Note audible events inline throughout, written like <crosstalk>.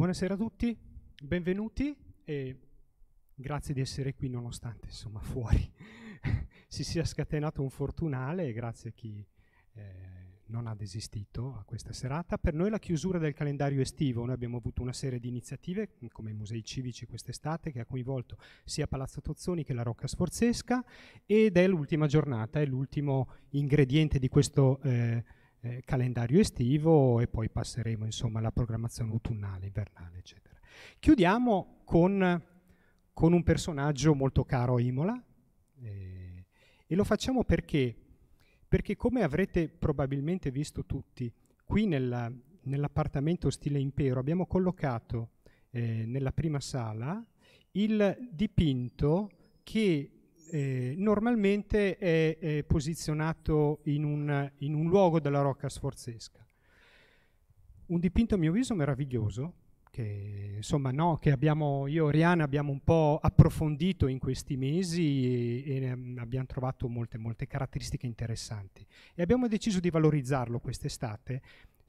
Buonasera a tutti, benvenuti e grazie di essere qui nonostante insomma fuori <laughs> si sia scatenato un fortunale e grazie a chi eh, non ha desistito a questa serata. Per noi la chiusura del calendario estivo, noi abbiamo avuto una serie di iniziative mm, come i musei civici quest'estate che ha coinvolto sia Palazzo Tozzoni che la Rocca Sforzesca ed è l'ultima giornata, è l'ultimo ingrediente di questo eh, eh, calendario estivo e poi passeremo insomma alla programmazione autunnale, invernale, eccetera. Chiudiamo con, con un personaggio molto caro a Imola eh, e lo facciamo perché? Perché come avrete probabilmente visto tutti, qui nella, nell'appartamento stile impero abbiamo collocato eh, nella prima sala il dipinto che eh, normalmente è, è posizionato in un, in un, luogo della rocca sforzesca. Un dipinto a mio avviso meraviglioso, che, insomma, no, che abbiamo, io e Riana abbiamo un po' approfondito in questi mesi e, e abbiamo trovato molte, molte caratteristiche interessanti. E abbiamo deciso di valorizzarlo quest'estate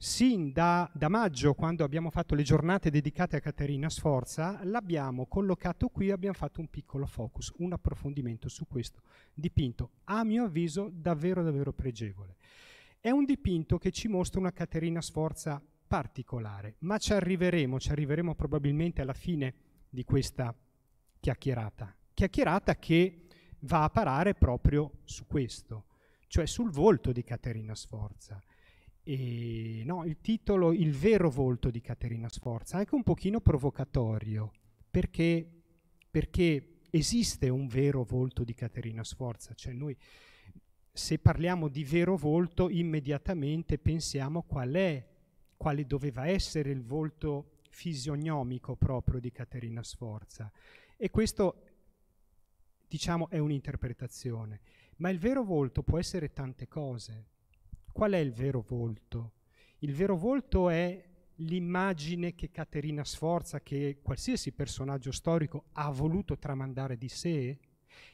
sin da, da, maggio, quando abbiamo fatto le giornate dedicate a Caterina Sforza, l'abbiamo collocato qui e abbiamo fatto un piccolo focus, un approfondimento su questo dipinto, a mio avviso davvero davvero pregevole. È un dipinto che ci mostra una Caterina Sforza particolare, ma ci arriveremo, ci arriveremo probabilmente alla fine di questa chiacchierata. Chiacchierata che va a parare proprio su questo, cioè sul volto di Caterina Sforza e, no, il titolo Il vero volto di Caterina Sforza, anche un pochino provocatorio, perché, perché esiste un vero volto di Caterina Sforza, cioè noi se parliamo di vero volto immediatamente pensiamo qual è, quale doveva essere il volto fisionomico proprio di Caterina Sforza. E questo, diciamo, è un'interpretazione. Ma il vero volto può essere tante cose, Qual è il vero volto? Il vero volto è l'immagine che Caterina Sforza, che qualsiasi personaggio storico ha voluto tramandare di sé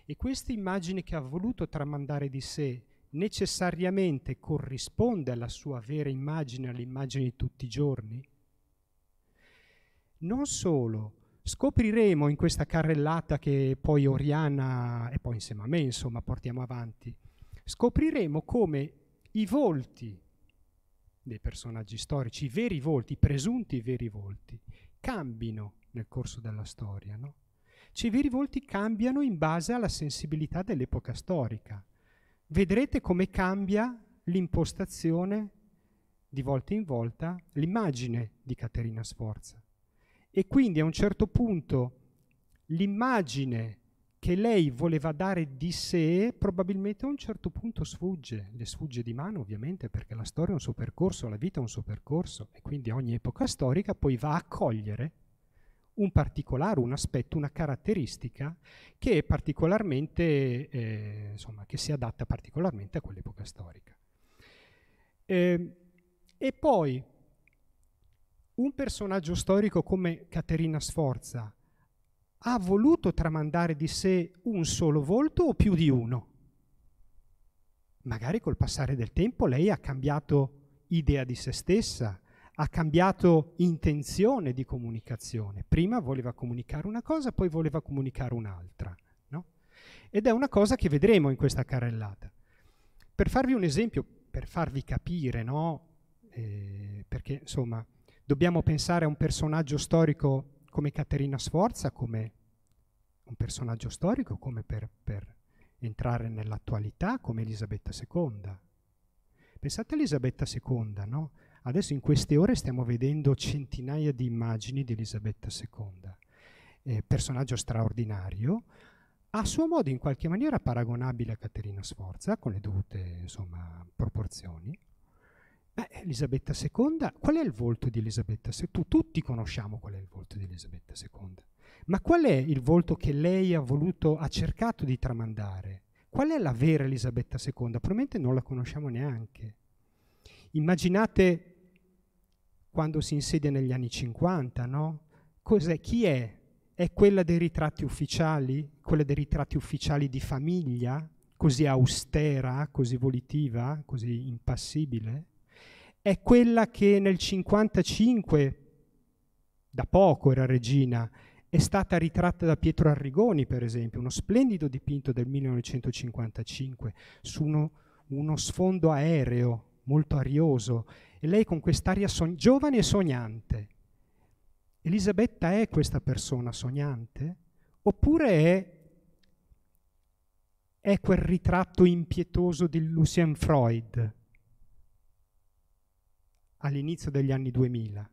e questa immagine che ha voluto tramandare di sé necessariamente corrisponde alla sua vera immagine, all'immagine di tutti i giorni? Non solo, scopriremo in questa carrellata che poi Oriana e poi insieme a me, insomma, portiamo avanti, scopriremo come i volti dei personaggi storici, i veri volti, i presunti veri volti, cambino nel corso della storia. No? Cioè, i veri volti cambiano in base alla sensibilità dell'epoca storica. Vedrete come cambia l'impostazione di volta in volta l'immagine di Caterina Sforza. E quindi a un certo punto l'immagine che lei voleva dare di sé probabilmente a un certo punto sfugge, le sfugge di mano ovviamente perché la storia è un suo percorso, la vita è un suo percorso e quindi ogni epoca storica poi va a cogliere un particolare, un aspetto, una caratteristica che è particolarmente, eh, insomma, che si adatta particolarmente a quell'epoca storica. Eh, e poi un personaggio storico come Caterina Sforza, ha voluto tramandare di sé un solo volto o più di uno? Magari col passare del tempo lei ha cambiato idea di se stessa, ha cambiato intenzione di comunicazione. Prima voleva comunicare una cosa, poi voleva comunicare un'altra. No? Ed è una cosa che vedremo in questa carrellata. Per farvi un esempio, per farvi capire, no? eh, perché insomma dobbiamo pensare a un personaggio storico come Caterina Sforza, come un personaggio storico, come per, per entrare nell'attualità, come Elisabetta II. Pensate a Elisabetta II, no? Adesso in queste ore stiamo vedendo centinaia di immagini di Elisabetta II, eh, personaggio straordinario, a suo modo in qualche maniera paragonabile a Caterina Sforza, con le dovute insomma, proporzioni, Beh, Elisabetta II, qual è il volto di Elisabetta II? Tu, tutti conosciamo qual è il volto di Elisabetta II, ma qual è il volto che lei ha voluto, ha cercato di tramandare? Qual è la vera Elisabetta II? Probabilmente non la conosciamo neanche. Immaginate quando si insedia negli anni 50, no? Cos'è? Chi è? È quella dei ritratti ufficiali? Quella dei ritratti ufficiali di famiglia? Così austera, così volitiva, così impassibile? è quella che nel 55, da poco era regina, è stata ritratta da Pietro Arrigoni, per esempio, uno splendido dipinto del 1955 su uno, uno sfondo aereo molto arioso e lei con quest'aria sog- giovane e sognante. Elisabetta è questa persona sognante? Oppure è, è quel ritratto impietoso di Lucien Freud? all'inizio degli anni 2000,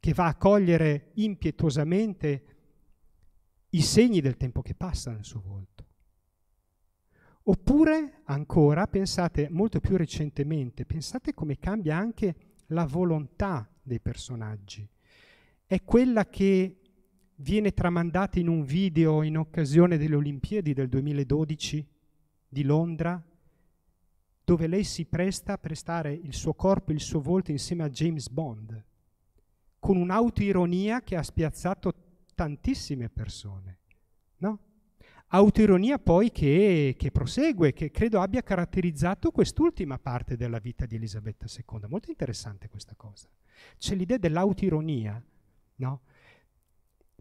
che va a cogliere impietosamente i segni del tempo che passa nel suo volto. Oppure ancora, pensate molto più recentemente, pensate come cambia anche la volontà dei personaggi. È quella che viene tramandata in un video in occasione delle Olimpiadi del 2012 di Londra, dove lei si presta a prestare il suo corpo e il suo volto insieme a James Bond, con un'autoironia che ha spiazzato tantissime persone. No? Autoironia poi che, che prosegue, che credo abbia caratterizzato quest'ultima parte della vita di Elisabetta II. Molto interessante questa cosa. C'è l'idea dell'autoironia, no?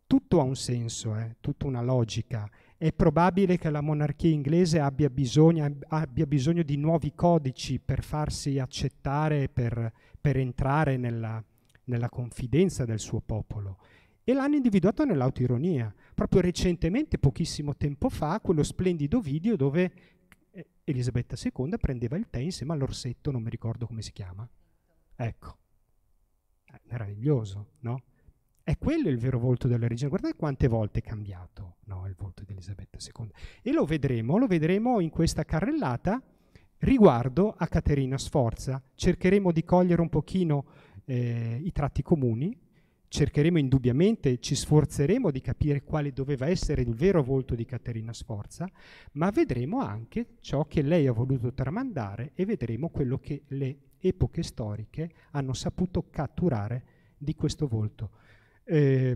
Tutto ha un senso, eh? tutta una logica. È probabile che la monarchia inglese abbia bisogno, abbia bisogno di nuovi codici per farsi accettare, per, per entrare nella, nella confidenza del suo popolo e l'hanno individuato nell'autironia. Proprio recentemente, pochissimo tempo fa, quello splendido video dove eh, Elisabetta II prendeva il tè insieme all'orsetto, non mi ricordo come si chiama. Ecco, è eh, meraviglioso, no? È quello il vero volto della regina. Guardate quante volte è cambiato no, il volto di Elisabetta II. E lo vedremo, lo vedremo in questa carrellata riguardo a Caterina Sforza. Cercheremo di cogliere un pochino eh, i tratti comuni, cercheremo indubbiamente, ci sforzeremo di capire quale doveva essere il vero volto di Caterina Sforza, ma vedremo anche ciò che lei ha voluto tramandare e vedremo quello che le epoche storiche hanno saputo catturare di questo volto eh,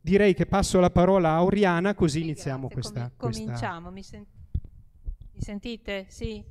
direi che passo la parola a Oriana, così sì, iniziamo questa, Com- Cominciamo, questa... Mi, sen- mi, sentite? Sì,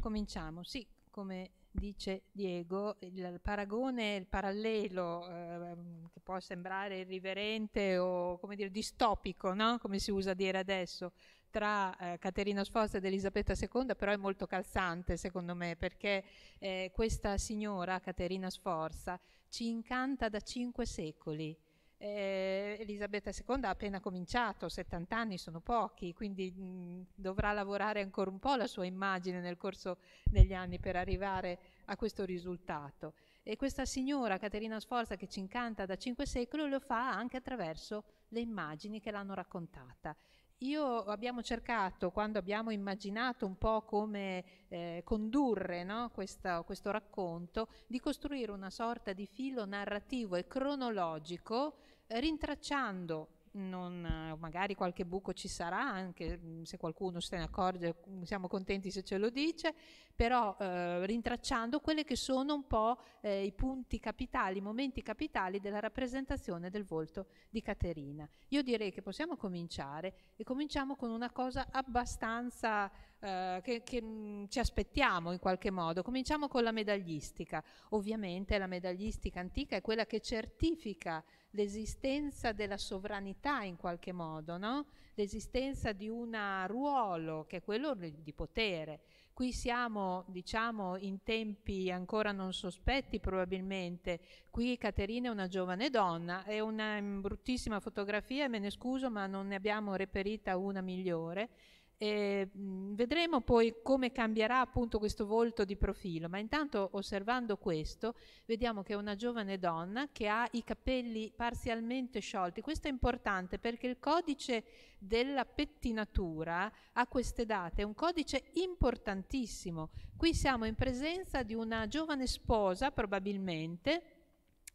cominciamo. Sì, come dice Diego, il paragone, il parallelo eh, che può sembrare irriverente o come dire distopico, no? come si usa dire adesso, tra eh, Caterina Sforza ed Elisabetta II, però è molto calzante secondo me, perché eh, questa signora, Caterina Sforza, ci incanta da cinque secoli. Eh, Elisabetta II ha appena cominciato, 70 anni sono pochi, quindi mh, mm, dovrà lavorare ancora un po' la sua immagine nel corso degli anni per arrivare a questo risultato. E questa signora, Caterina Sforza, che ci incanta da cinque secoli, lo fa anche attraverso le immagini che l'hanno raccontata. Io abbiamo cercato, quando abbiamo immaginato un po' come eh, condurre no, questa, questo racconto, di costruire una sorta di filo narrativo e cronologico, eh, rintracciando non, eh, magari qualche buco ci sarà anche mm, se qualcuno se ne accorge mm, siamo contenti se ce lo dice però eh, rintracciando quelli che sono un po' eh, i punti capitali i momenti capitali della rappresentazione del volto di Caterina io direi che possiamo cominciare e cominciamo con una cosa abbastanza eh, che, che, mm, ci aspettiamo in qualche modo. Cominciamo con la medaglistica. Ovviamente la medaglistica antica è quella che certifica l'esistenza della sovranità in qualche modo, no? l'esistenza di un ruolo che è quello di potere. Qui siamo, diciamo, in tempi ancora non sospetti probabilmente. Qui Caterina è una giovane donna, è una mm, bruttissima fotografia, me ne scuso, ma non ne abbiamo reperita una migliore. Eh, vedremo poi come cambierà appunto questo volto di profilo, ma intanto osservando questo vediamo che è una giovane donna che ha i capelli parzialmente sciolti. Questo è importante perché il codice della pettinatura a queste date è un codice importantissimo. Qui siamo in presenza di una giovane sposa probabilmente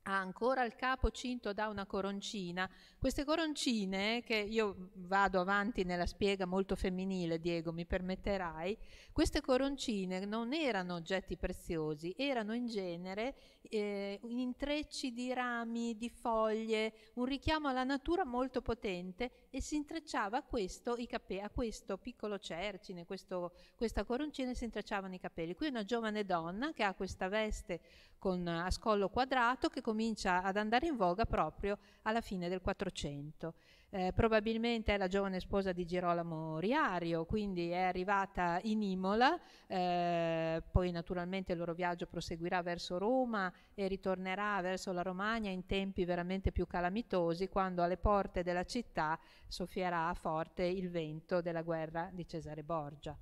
ha ancora il capo cinto da una coroncina. Queste coroncine, che io vado avanti nella spiega molto femminile, Diego, mi permetterai, queste coroncine non erano oggetti preziosi, erano in genere eh, intrecci di rami, di foglie, un richiamo alla natura molto potente e si intrecciava a questo, capelli, a questo piccolo cercine, questo, questa coroncina e si intrecciavano i capelli. Qui una giovane donna che ha questa veste con, a scollo quadrato che comincia ad andare in voga proprio alla fine del 400. Eh, probabilmente è la giovane sposa di Girolamo Riario, quindi è arrivata in Imola, eh, poi naturalmente il loro viaggio proseguirà verso Roma e ritornerà verso la Romagna in tempi veramente più calamitosi, quando alle porte della città soffierà forte il vento della guerra di Cesare Borgia.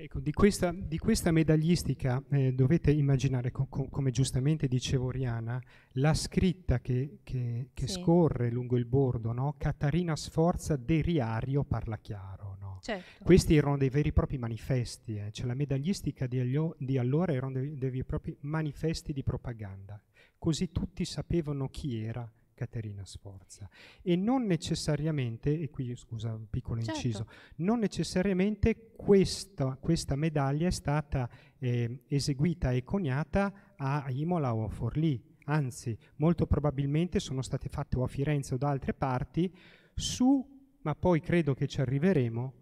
Ecco, di, questa, di questa medagliistica eh, dovete immaginare, co- co- come giustamente dicevo Oriana, la scritta che, che, che sì. scorre lungo il bordo, no? Catarina Sforza de Riario parla chiaro. No? Certo. Questi erano dei veri e propri manifesti, eh? cioè la medaglistica di, allio- di allora erano dei, dei veri e propri manifesti di propaganda, così tutti sapevano chi era Caterina Sforza e non necessariamente, e qui scusa un piccolo certo. inciso, non necessariamente questa, questa medaglia è stata eh, eseguita e coniata a Imola o a Forlì, anzi molto probabilmente sono state fatte o a Firenze o da altre parti su, ma poi credo che ci arriveremo,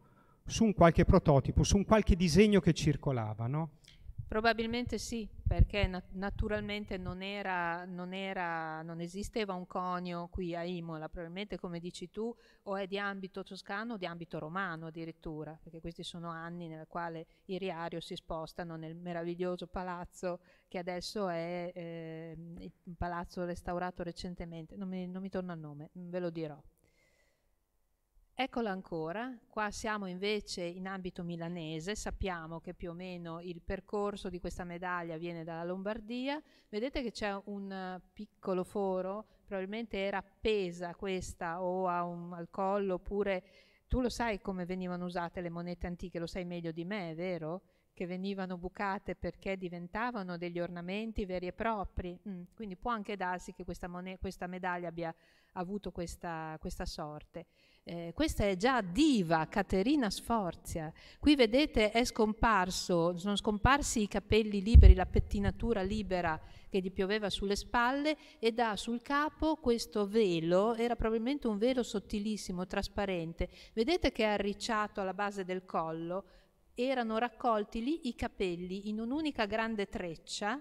su un qualche prototipo, su un qualche disegno che circolava, no? Probabilmente sì, perché naturalmente non, era, non, era, non, esisteva un conio qui a Imola, probabilmente come dici tu o è di ambito toscano o di ambito romano addirittura, perché questi sono anni nel quale i Riario si spostano nel meraviglioso palazzo che adesso è eh, un palazzo restaurato recentemente, non mi, non mi torna il nome, ve lo dirò. Eccola ancora, qua siamo invece in ambito milanese, sappiamo che più o meno il percorso di questa medaglia viene dalla Lombardia, vedete che c'è un eh, piccolo foro, probabilmente era appesa questa o un, al collo oppure tu lo sai come venivano usate le monete antiche, lo sai meglio di me, vero? Che venivano bucate perché diventavano degli ornamenti veri e propri. Mm, quindi può anche darsi che questa, questa medaglia abbia avuto questa, questa sorte. Eh, questa è già diva Caterina Sforzia. Qui vedete è scomparso, sono scomparsi i capelli liberi, la pettinatura libera che gli pioveva sulle spalle ed ha sul capo questo velo, era probabilmente un velo sottilissimo, trasparente. Vedete che è arricciato alla base del collo, erano raccolti lì i capelli in un'unica grande treccia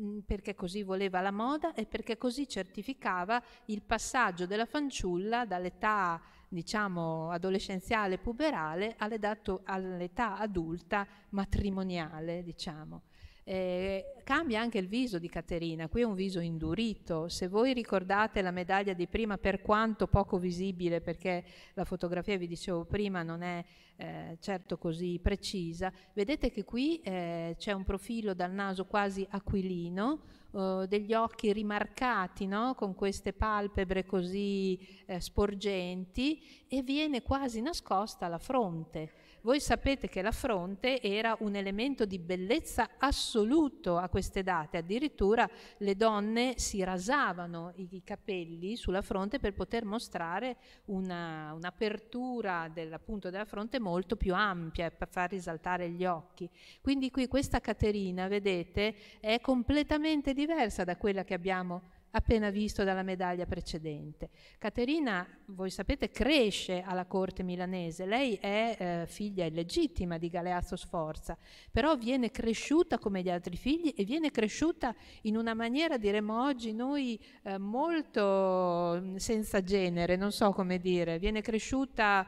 mm, perché così voleva la moda e perché così certificava il passaggio della fanciulla dall'età diciamo, adolescenziale, puberale, all'età adulta matrimoniale, diciamo. Eh, cambia anche il viso di Caterina, qui è un viso indurito. Se voi ricordate la medaglia di prima, per quanto poco visibile, perché la fotografia, vi dicevo prima, non è eh, certo così precisa, vedete che qui eh, c'è un profilo dal naso quasi aquilino, eh, degli occhi rimarcati no? con queste palpebre così eh, sporgenti e viene quasi nascosta la fronte voi sapete che la fronte era un elemento di bellezza assoluto a queste date, addirittura le donne si rasavano i, capelli sulla fronte per poter mostrare una, un'apertura del, appunto, della fronte molto più ampia per far risaltare gli occhi. Quindi qui questa Caterina, vedete, è completamente diversa da quella che abbiamo appena visto dalla medaglia precedente. Caterina, voi sapete, cresce alla corte milanese, lei è eh, figlia illegittima di Galeazzo Sforza, però viene cresciuta come gli altri figli e viene cresciuta in una maniera, diremmo oggi noi, eh, molto mm, senza genere, non so come dire, viene cresciuta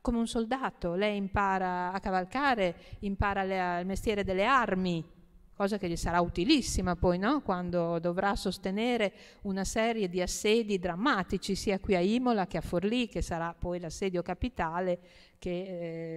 come un soldato, lei impara a cavalcare, impara le, il mestiere delle armi, cosa che gli sarà utilissima poi no? quando dovrà sostenere una serie di assedi drammatici sia qui a Imola che a Forlì, che sarà poi l'assedio capitale che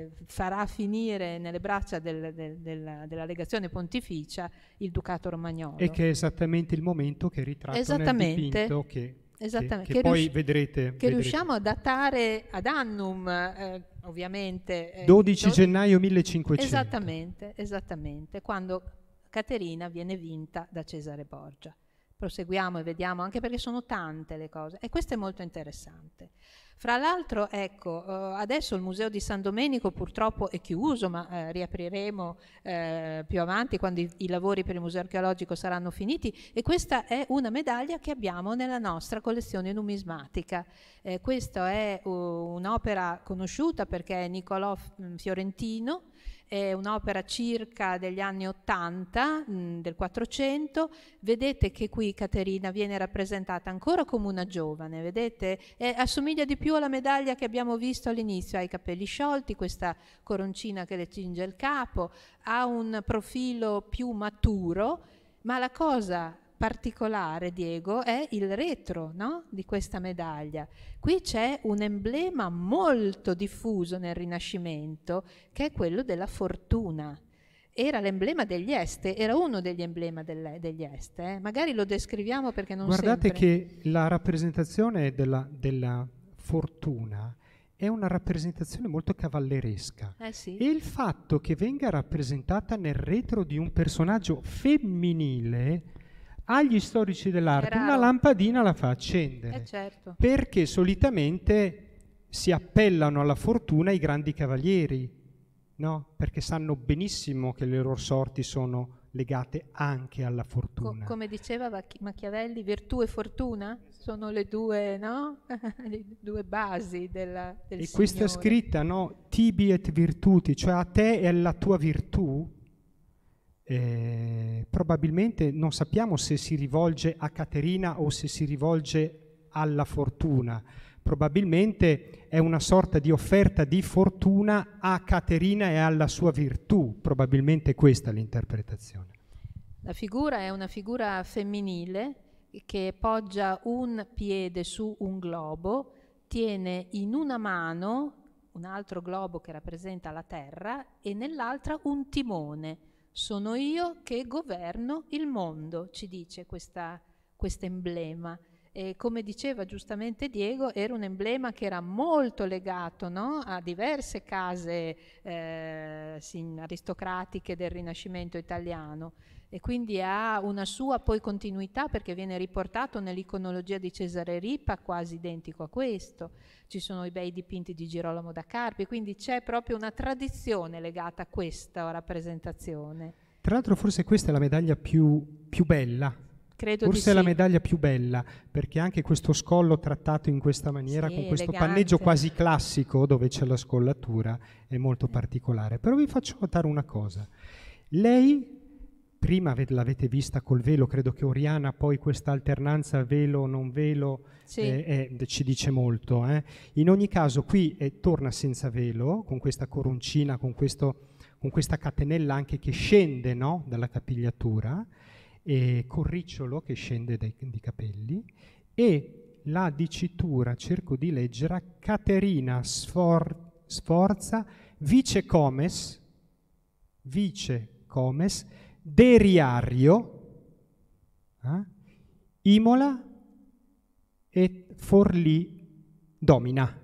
eh, farà finire nelle braccia del, del, della, della, legazione pontificia il Ducato Romagnolo. E che è esattamente il momento che ritratta nel dipinto che Esattamente, che, che, che poi rius- vedrete. Che vedrete. riusciamo a datare ad annum, eh, ovviamente. Eh, 12 12 gennaio 1500. Esattamente, esattamente, quando Caterina viene vinta da Cesare Borgia. Proseguiamo e vediamo anche perché sono tante le cose e questo è molto interessante. Fra l'altro, ecco, eh, adesso il Museo di San Domenico purtroppo è chiuso, ma eh, riapriremo eh, più avanti quando i, i, lavori per il Museo archeologico saranno finiti e questa è una medaglia che abbiamo nella nostra collezione numismatica. Eh, questa è uh, un'opera conosciuta perché è Niccolò mm, Fiorentino è un'opera circa degli anni 80, mh, mm, del 400, vedete che qui Caterina viene rappresentata ancora come una giovane, vedete? Eh, assomiglia di più alla medaglia che abbiamo visto all'inizio, ha i capelli sciolti, questa coroncina che le cinge il capo, ha un profilo più maturo, ma la cosa particolare, Diego, è il retro no? di questa medaglia. Qui c'è un emblema molto diffuso nel Rinascimento, che è quello della fortuna. Era l'emblema degli Est, era uno degli emblemi degli Est. Eh? Magari lo descriviamo perché non Guardate sempre... che la rappresentazione della, della fortuna è una rappresentazione molto cavalleresca. Eh sì. E il fatto che venga rappresentata nel retro di un personaggio femminile agli storici dell'arte una lampadina la fa accendere. Eh certo. Perché solitamente si appellano alla fortuna i grandi cavalieri, no? Perché sanno benissimo che le loro sorti sono legate anche alla fortuna. Co- come diceva Mach- Machiavelli, virtù e fortuna sono le due, no? <laughs> le due basi della, del E signore. questa scritta, no? Tibi et virtuti, cioè a te e alla tua virtù, eh, probabilmente non sappiamo se si rivolge a Caterina o se si rivolge alla fortuna. Probabilmente è una sorta di offerta di fortuna a Caterina e alla sua virtù, probabilmente questa è l'interpretazione. La figura è una figura femminile che poggia un piede su un globo, tiene in una mano un altro globo che rappresenta la Terra e nell'altra un timone sono io che governo il mondo, ci dice questo emblema e come diceva giustamente Diego, era un emblema che era molto legato no? a diverse case eh, aristocratiche del Rinascimento italiano e quindi ha una sua poi continuità perché viene riportato nell'iconologia di Cesare Ripa quasi identico a questo. Ci sono i bei dipinti di Girolamo da Carpi, quindi c'è proprio una tradizione legata a questa rappresentazione. Tra l'altro forse questa è la medaglia più, più bella Credo Forse è sì. la medaglia più bella, perché anche questo scollo trattato in questa maniera, sì, con questo elegante. panneggio quasi classico dove c'è la scollatura, è molto particolare. Però vi faccio notare una cosa. Lei prima l'avete vista col velo, credo che Oriana poi questa alternanza velo-non velo sì. eh, eh, ci dice molto. Eh. In ogni caso qui eh, torna senza velo, con questa coroncina, con, questo, con questa catenella anche che scende no, dalla capigliatura eh, corricciolo che scende dai di capelli e la dicitura, cerco di leggere, Caterina Sfor- Sforza, vice comes, vice comes, deriario, eh, Imola e Forlì domina.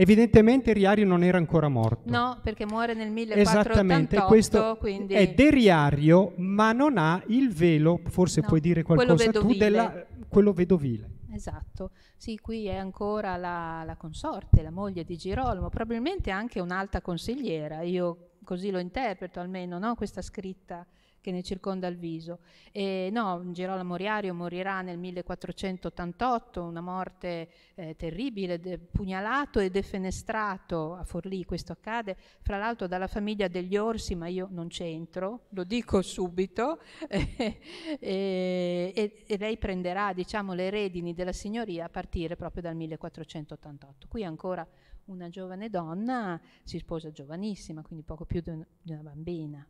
Evidentemente Riario non era ancora morto. No, perché muore nel 1488, Esattamente, questo quindi... è De Riario, ma non ha il velo, forse no, puoi dire qualcosa quello tu, della, quello vedovile. Esatto, sì, qui è ancora la, la consorte, la moglie di Girolamo, probabilmente anche un'alta consigliera, io così lo interpreto almeno, no? questa scritta che ne circonda il viso. E, no, Gerolamo Riario morirà nel 1488, una morte eh, terribile, de- pugnalato e defenestrato a Forlì, questo accade fra l'altro dalla famiglia degli Orsi, ma io non c'entro, lo dico subito, <laughs> e, e, e lei prenderà diciamo, le redini della signoria a partire proprio dal 1488. Qui ancora una giovane donna si sposa giovanissima, quindi poco più di una bambina.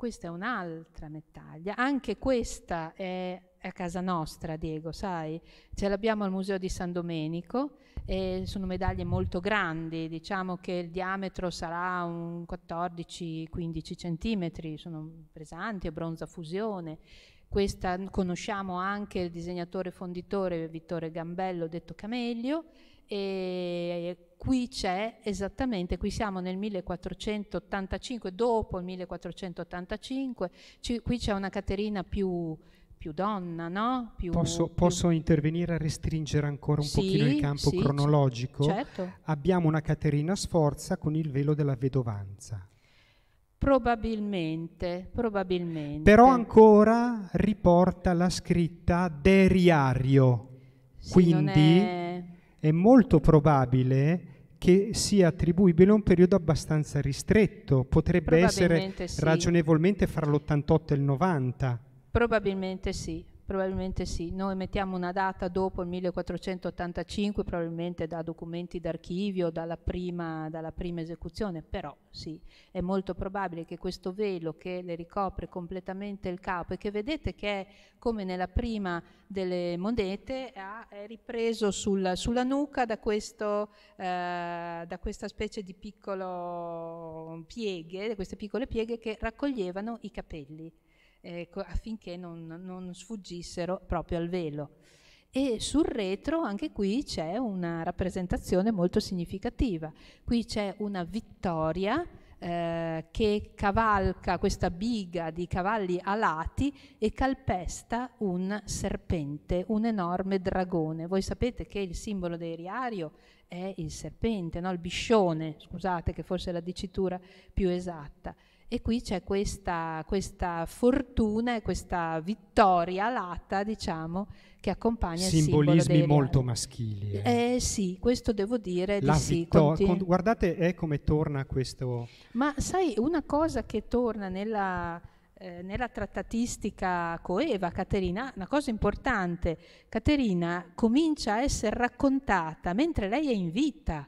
Questa è un'altra medaglia, anche questa è a casa nostra, Diego, sai, ce l'abbiamo al Museo di San Domenico, e sono medaglie molto grandi, diciamo che il diametro sarà un 14-15 centimetri, sono pesanti, è bronzo fusione. Questa conosciamo anche il disegnatore fonditore Vittore Gambello, detto Camelio, e qui c'è esattamente, qui siamo nel 1485, dopo il 1485, ci, qui c'è una Caterina più, più donna, no? Più, posso, più... posso, intervenire a restringere ancora un sì, pochino il campo sì, cronologico? Certo. Abbiamo una Caterina Sforza con il velo della vedovanza. Probabilmente, probabilmente. Però ancora riporta la scritta deriario, sì, quindi è molto probabile che sia attribuibile a un periodo abbastanza ristretto, potrebbe essere sì. ragionevolmente fra l'88 e il 90. Probabilmente sì. Probabilmente sì, noi mettiamo una data dopo il 1485, probabilmente da documenti d'archivio, dalla prima, dalla prima esecuzione, però sì, è molto probabile che questo velo che le ricopre completamente il capo e che vedete che è come nella prima delle monete, è ripreso sulla, sulla nuca da, questo, eh, da questa specie di piccole pieghe, queste piccole pieghe che raccoglievano i capelli eh, affinché non, non sfuggissero proprio al velo. E sul retro anche qui c'è una rappresentazione molto significativa. Qui c'è una vittoria eh, che cavalca questa biga di cavalli alati e calpesta un serpente, un enorme dragone. Voi sapete che il simbolo dell'eriario è il serpente, no? il biscione, scusate che forse è la dicitura più esatta e qui c'è questa, questa fortuna e questa vittoria alata, diciamo, che accompagna Simbolismi il simbolo dei... molto maschili. Eh. eh. sì, questo devo dire. La di sì, continu- guardate è eh, come torna questo... Ma sai, una cosa che torna nella eh, nella trattatistica coeva, Caterina, una cosa importante, Caterina comincia a essere raccontata mentre lei è in vita.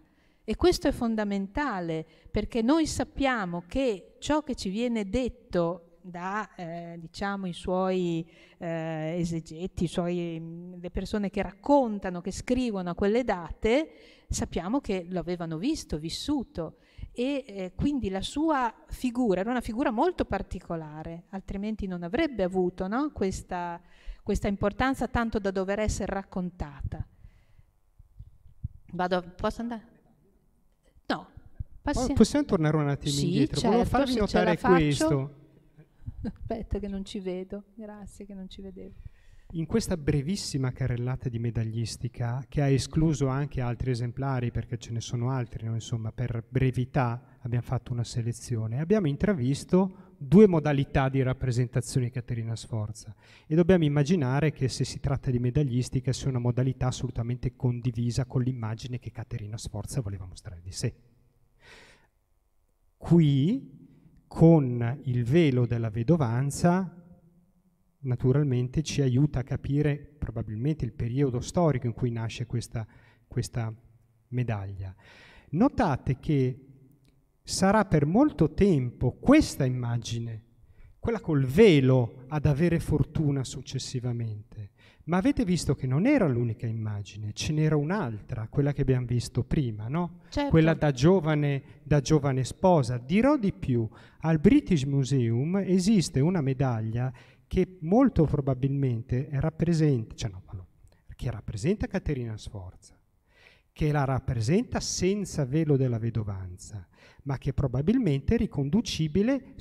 E questo è fondamentale perché noi sappiamo che ciò che ci viene detto da eh, diciamo, i suoi eh, esegeti, i suoi, mm, le persone che raccontano, che scrivono a quelle date, sappiamo che lo avevano visto, vissuto e eh, quindi la sua figura era una figura molto particolare, altrimenti non avrebbe avuto no, questa, questa importanza tanto da dover essere raccontata. Vado, posso andare? Passi... Possiamo tornare un attimo sì, indietro? Certo, Volevo farvi notare questo. <laughs> Aspetta che non ci vedo, grazie che non ci vedevo. In questa brevissima carrellata di medagliistica, che ha escluso anche altri esemplari, perché ce ne sono altri, no? insomma, per brevità abbiamo fatto una selezione, abbiamo intravisto due modalità di rappresentazione di Caterina Sforza e dobbiamo immaginare che se si tratta di medagliistica sia una modalità assolutamente condivisa con l'immagine che Caterina Sforza voleva mostrare di sé qui con il velo della vedovanza naturalmente ci aiuta a capire probabilmente il periodo storico in cui nasce questa, questa medaglia. Notate che sarà per molto tempo questa immagine quella col velo ad avere fortuna successivamente. Ma avete visto che non era l'unica immagine, ce n'era un'altra, quella che abbiamo visto prima, no? Certo. Quella da giovane, da giovane sposa. Dirò di più, al British Museum esiste una medaglia che molto probabilmente rappresenta, cioè no, no, che rappresenta Caterina Sforza, che la rappresenta senza velo della vedovanza, ma che probabilmente è riconducibile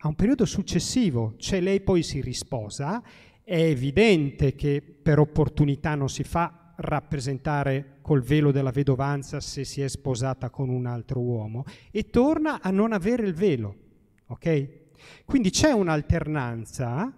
a un periodo successivo, cioè lei poi si risposa, è evidente che per opportunità non si fa rappresentare col velo della vedovanza se si è sposata con un altro uomo e torna a non avere il velo, ok? Quindi c'è un'alternanza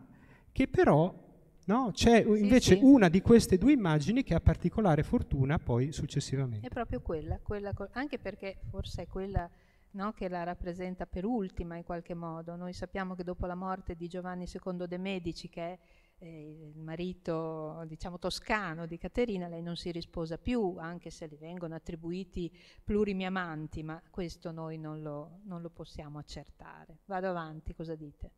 che però No, c'è invece sì, sì. una di queste due immagini che ha particolare fortuna poi successivamente. È proprio quella, quella anche perché forse è quella no? che la rappresenta per ultima in qualche modo. Noi sappiamo che dopo la morte di Giovanni II de' Medici, che è eh, il marito diciamo, toscano di Caterina, lei non si risposa più, anche se le vengono attribuiti plurimi amanti, ma questo noi non lo, non lo possiamo accertare. Vado avanti, cosa dite?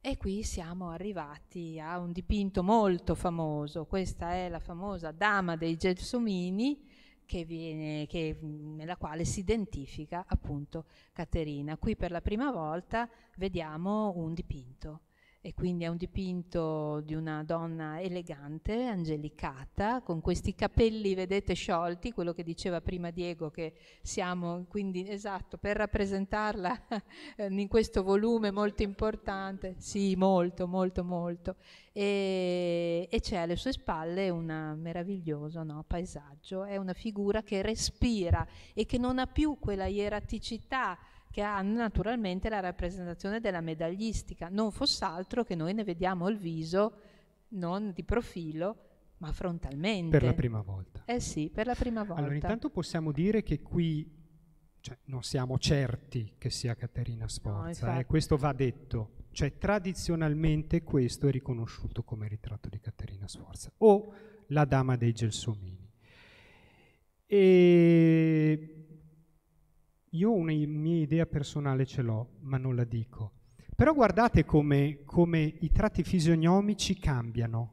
E qui siamo arrivati a un dipinto molto famoso, questa è la famosa Dama dei Gelsomini, che viene, che, nella quale si identifica appunto Caterina. Qui per la prima volta vediamo un dipinto e quindi è un dipinto di una donna elegante, angelicata, con questi capelli, vedete, sciolti, quello che diceva prima Diego, che siamo, quindi esatto, per rappresentarla <laughs> eh, in questo volume molto importante, sì, molto, molto, molto, e, e c'è alle sue spalle un meraviglioso no, paesaggio, è una figura che respira e che non ha più quella ieraticità che ha naturalmente la rappresentazione della medaglistica, non fosse altro che noi ne vediamo il viso non di profilo, ma frontalmente. Per la prima volta. Eh sì, per la prima volta. Allora, intanto possiamo dire che qui cioè, non siamo certi che sia Caterina Sforza, no, eh, questo va detto. Cioè, tradizionalmente questo è riconosciuto come ritratto di Caterina Sforza o la dama dei gelsomini. E io una mia idea personale ce l'ho, ma non la dico. Però guardate come, come i tratti fisionomici cambiano.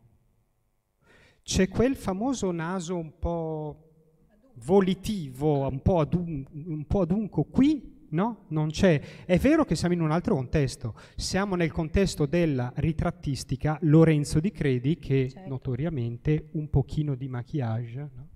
C'è quel famoso naso un po' volitivo, un po, adun- un po adunco qui, no? Non c'è. È vero che siamo in un altro contesto, siamo nel contesto della ritrattistica Lorenzo Di Credi che certo. notoriamente un pochino di maquillage, no?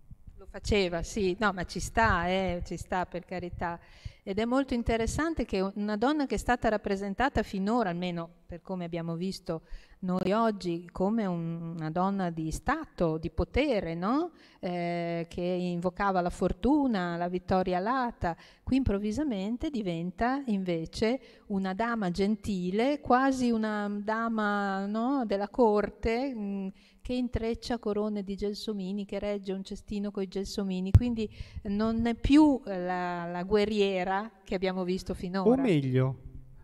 faceva, sì, no, ma ci sta, eh, ci sta per carità. Ed è molto interessante che una donna che è stata rappresentata finora, almeno per come abbiamo visto noi oggi, come un, una donna di Stato, di potere, no? eh, che invocava la fortuna, la vittoria alata, qui improvvisamente diventa invece una dama gentile, quasi una dama no, della corte. Mh, che intreccia corone di gelsomini, che regge un cestino con i gelsomini, quindi non è più eh, la, la guerriera che abbiamo visto finora. O meglio,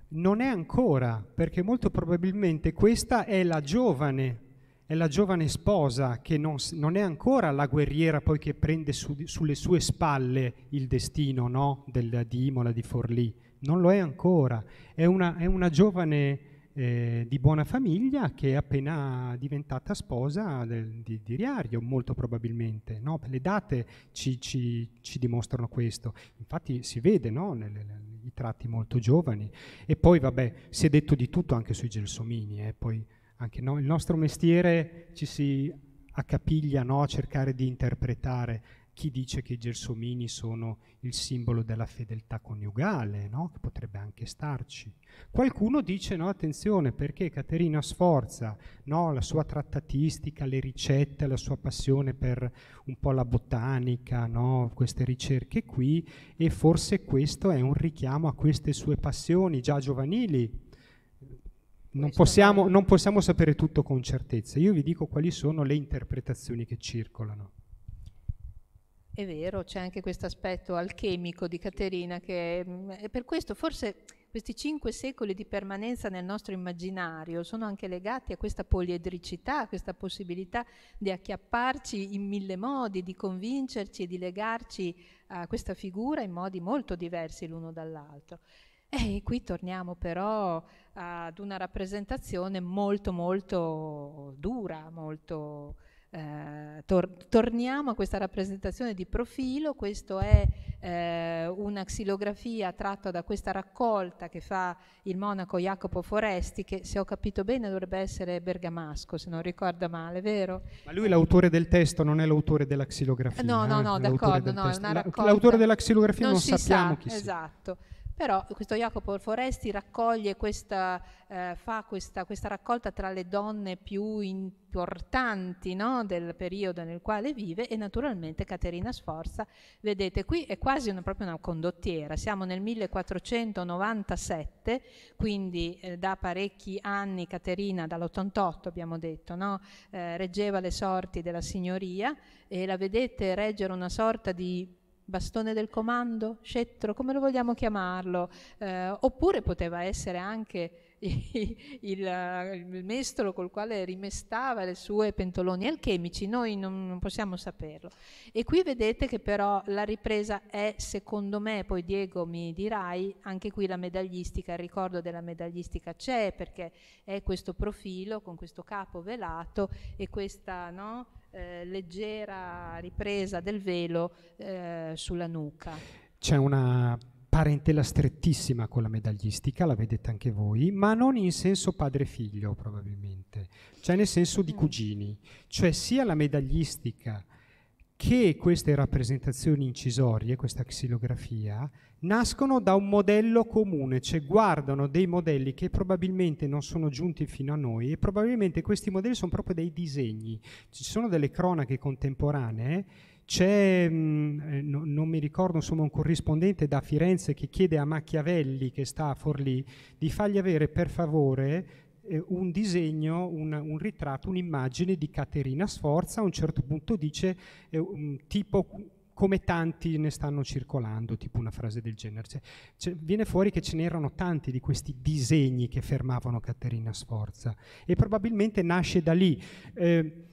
non è ancora, perché molto probabilmente questa è la giovane, è la giovane sposa che non, non è ancora la guerriera poi che prende su, sulle sue spalle il destino no? Del, di Imola, di Forlì, non lo è ancora, è una, è una giovane eh, di buona famiglia che è appena diventata sposa del, di, di, Riario, molto probabilmente. No? Le date ci, ci, ci, dimostrano questo. Infatti si vede no? i tratti molto giovani. E poi, vabbè, si è detto di tutto anche sui gelsomini. Eh? Poi, anche, no? Il nostro mestiere ci si accapiglia a cercare di interpretare chi dice che i gelsomini sono il simbolo della fedeltà coniugale, no? che potrebbe anche starci. Qualcuno dice no, attenzione, perché Caterina sforza no, la sua trattatistica, le ricette, la sua passione per un po' la botanica, no? queste ricerche qui, e forse questo è un richiamo a queste sue passioni già giovanili. Non possiamo, non possiamo sapere tutto con certezza. Io vi dico quali sono le interpretazioni che circolano. È vero, c'è anche questo aspetto alchemico di Caterina che è mm, per questo forse questi cinque secoli di permanenza nel nostro immaginario sono anche legati a questa poliedricità, a questa possibilità di acchiapparci in mille modi, di convincerci e di legarci a questa figura in modi molto diversi l'uno dall'altro. E qui torniamo però ad una rappresentazione molto molto dura, molto eh, tor- torniamo a questa rappresentazione di profilo, questa è eh, una xilografia tratta da questa raccolta che fa il monaco Jacopo Foresti, che se ho capito bene dovrebbe essere bergamasco, se non ricorda male, vero? Ma lui è l'autore del testo, non è l'autore della xilografia. No, no, no, eh? d'accordo, no, è una raccolta. L'autore della xilografia non, non sappiamo sa, chi esatto. sia. Esatto. Però questo Jacopo Foresti raccoglie questa, eh, fa questa, questa, raccolta tra le donne più importanti no, del periodo nel quale vive e naturalmente Caterina Sforza, vedete qui è quasi una, proprio una condottiera, siamo nel 1497, quindi eh, da parecchi anni Caterina dall'88 abbiamo detto, no, eh, reggeva le sorti della signoria e la vedete reggere una sorta di bastone del comando, scettro, come lo vogliamo chiamarlo, eh, oppure poteva essere anche <laughs> il, il, mestolo col quale rimestava le sue pentoloni alchemici, noi non, non, possiamo saperlo. E qui vedete che però la ripresa è, secondo me, poi Diego mi dirai, anche qui la medaglistica, il ricordo della medaglistica c'è perché è questo profilo con questo capo velato e questa... No, eh, leggera ripresa del velo eh, sulla nuca. C'è una parentela strettissima con la medagliistica, la vedete anche voi, ma non in senso padre-figlio probabilmente, cioè nel senso di mm. cugini, cioè sia la medagliistica che queste rappresentazioni incisorie, questa xilografia, nascono da un modello comune, cioè guardano dei modelli che probabilmente non sono giunti fino a noi e probabilmente questi modelli sono proprio dei disegni. Ci sono delle cronache contemporanee, c'è, mh, mm, eh, no, non mi ricordo, insomma un corrispondente da Firenze che chiede a Machiavelli, che sta a Forlì, di fargli avere per favore eh, un disegno, un, un, ritratto, un'immagine di Caterina Sforza, a un certo punto dice eh, tipo come tanti ne stanno circolando, tipo una frase del genere. Cioè, cioè, viene fuori che ce n'erano tanti di questi disegni che fermavano Caterina Sforza e probabilmente nasce da lì. Eh,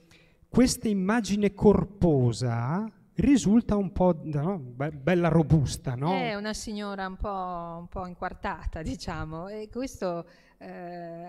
questa immagine corposa risulta un po' no, be- bella robusta, no? È una signora un po', un po inquartata, <laughs> diciamo, e questo eh,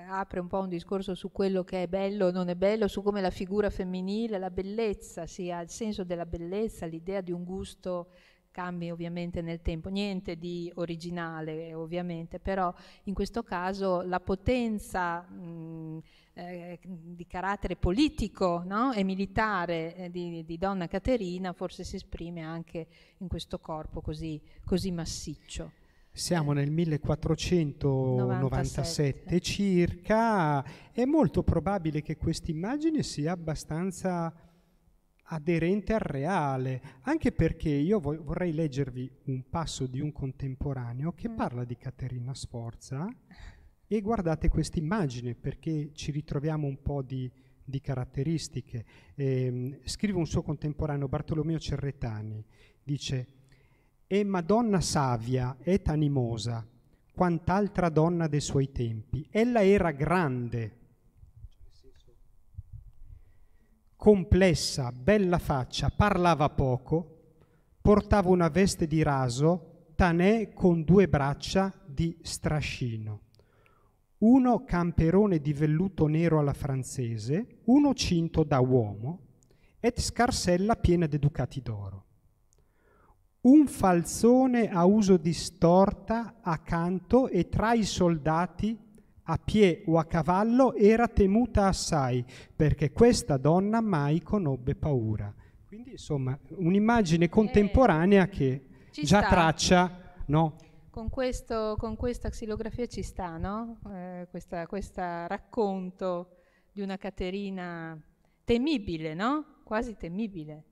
apre un po' un discorso su quello che è bello o non è bello, su come la figura femminile, la bellezza sia il senso della bellezza, l'idea di un gusto cambi ovviamente nel tempo, niente di originale ovviamente, però in questo caso la potenza... Mh, eh, di carattere politico no? e militare eh, di, di, Donna Caterina forse si esprime anche in questo corpo così, così massiccio. Siamo nel 1497 circa, è molto probabile che questa immagine sia abbastanza aderente al reale, anche perché io vo- vorrei leggervi un passo di un contemporaneo che mm. parla di Caterina Sforza e guardate questa immagine perché ci ritroviamo un po' di, di caratteristiche. Eh, scrive un suo contemporaneo Bartolomeo Cerretani, dice «E Madonna savia et animosa, quant'altra donna dei suoi tempi. Ella era grande, complessa, bella faccia, parlava poco, portava una veste di raso, tanè con due braccia di strascino uno camperone di velluto nero alla francese, uno cinto da uomo ed scarsella piena di ducati d'oro. Un falzone a uso di storta accanto e tra i soldati a pie o a cavallo era temuta assai, perché questa donna mai conobbe paura. Quindi insomma un'immagine contemporanea eh, che già sta. traccia no, con, questo, con questa xilografia ci sta, no? Eh, questo racconto di una Caterina temibile, no? Quasi temibile.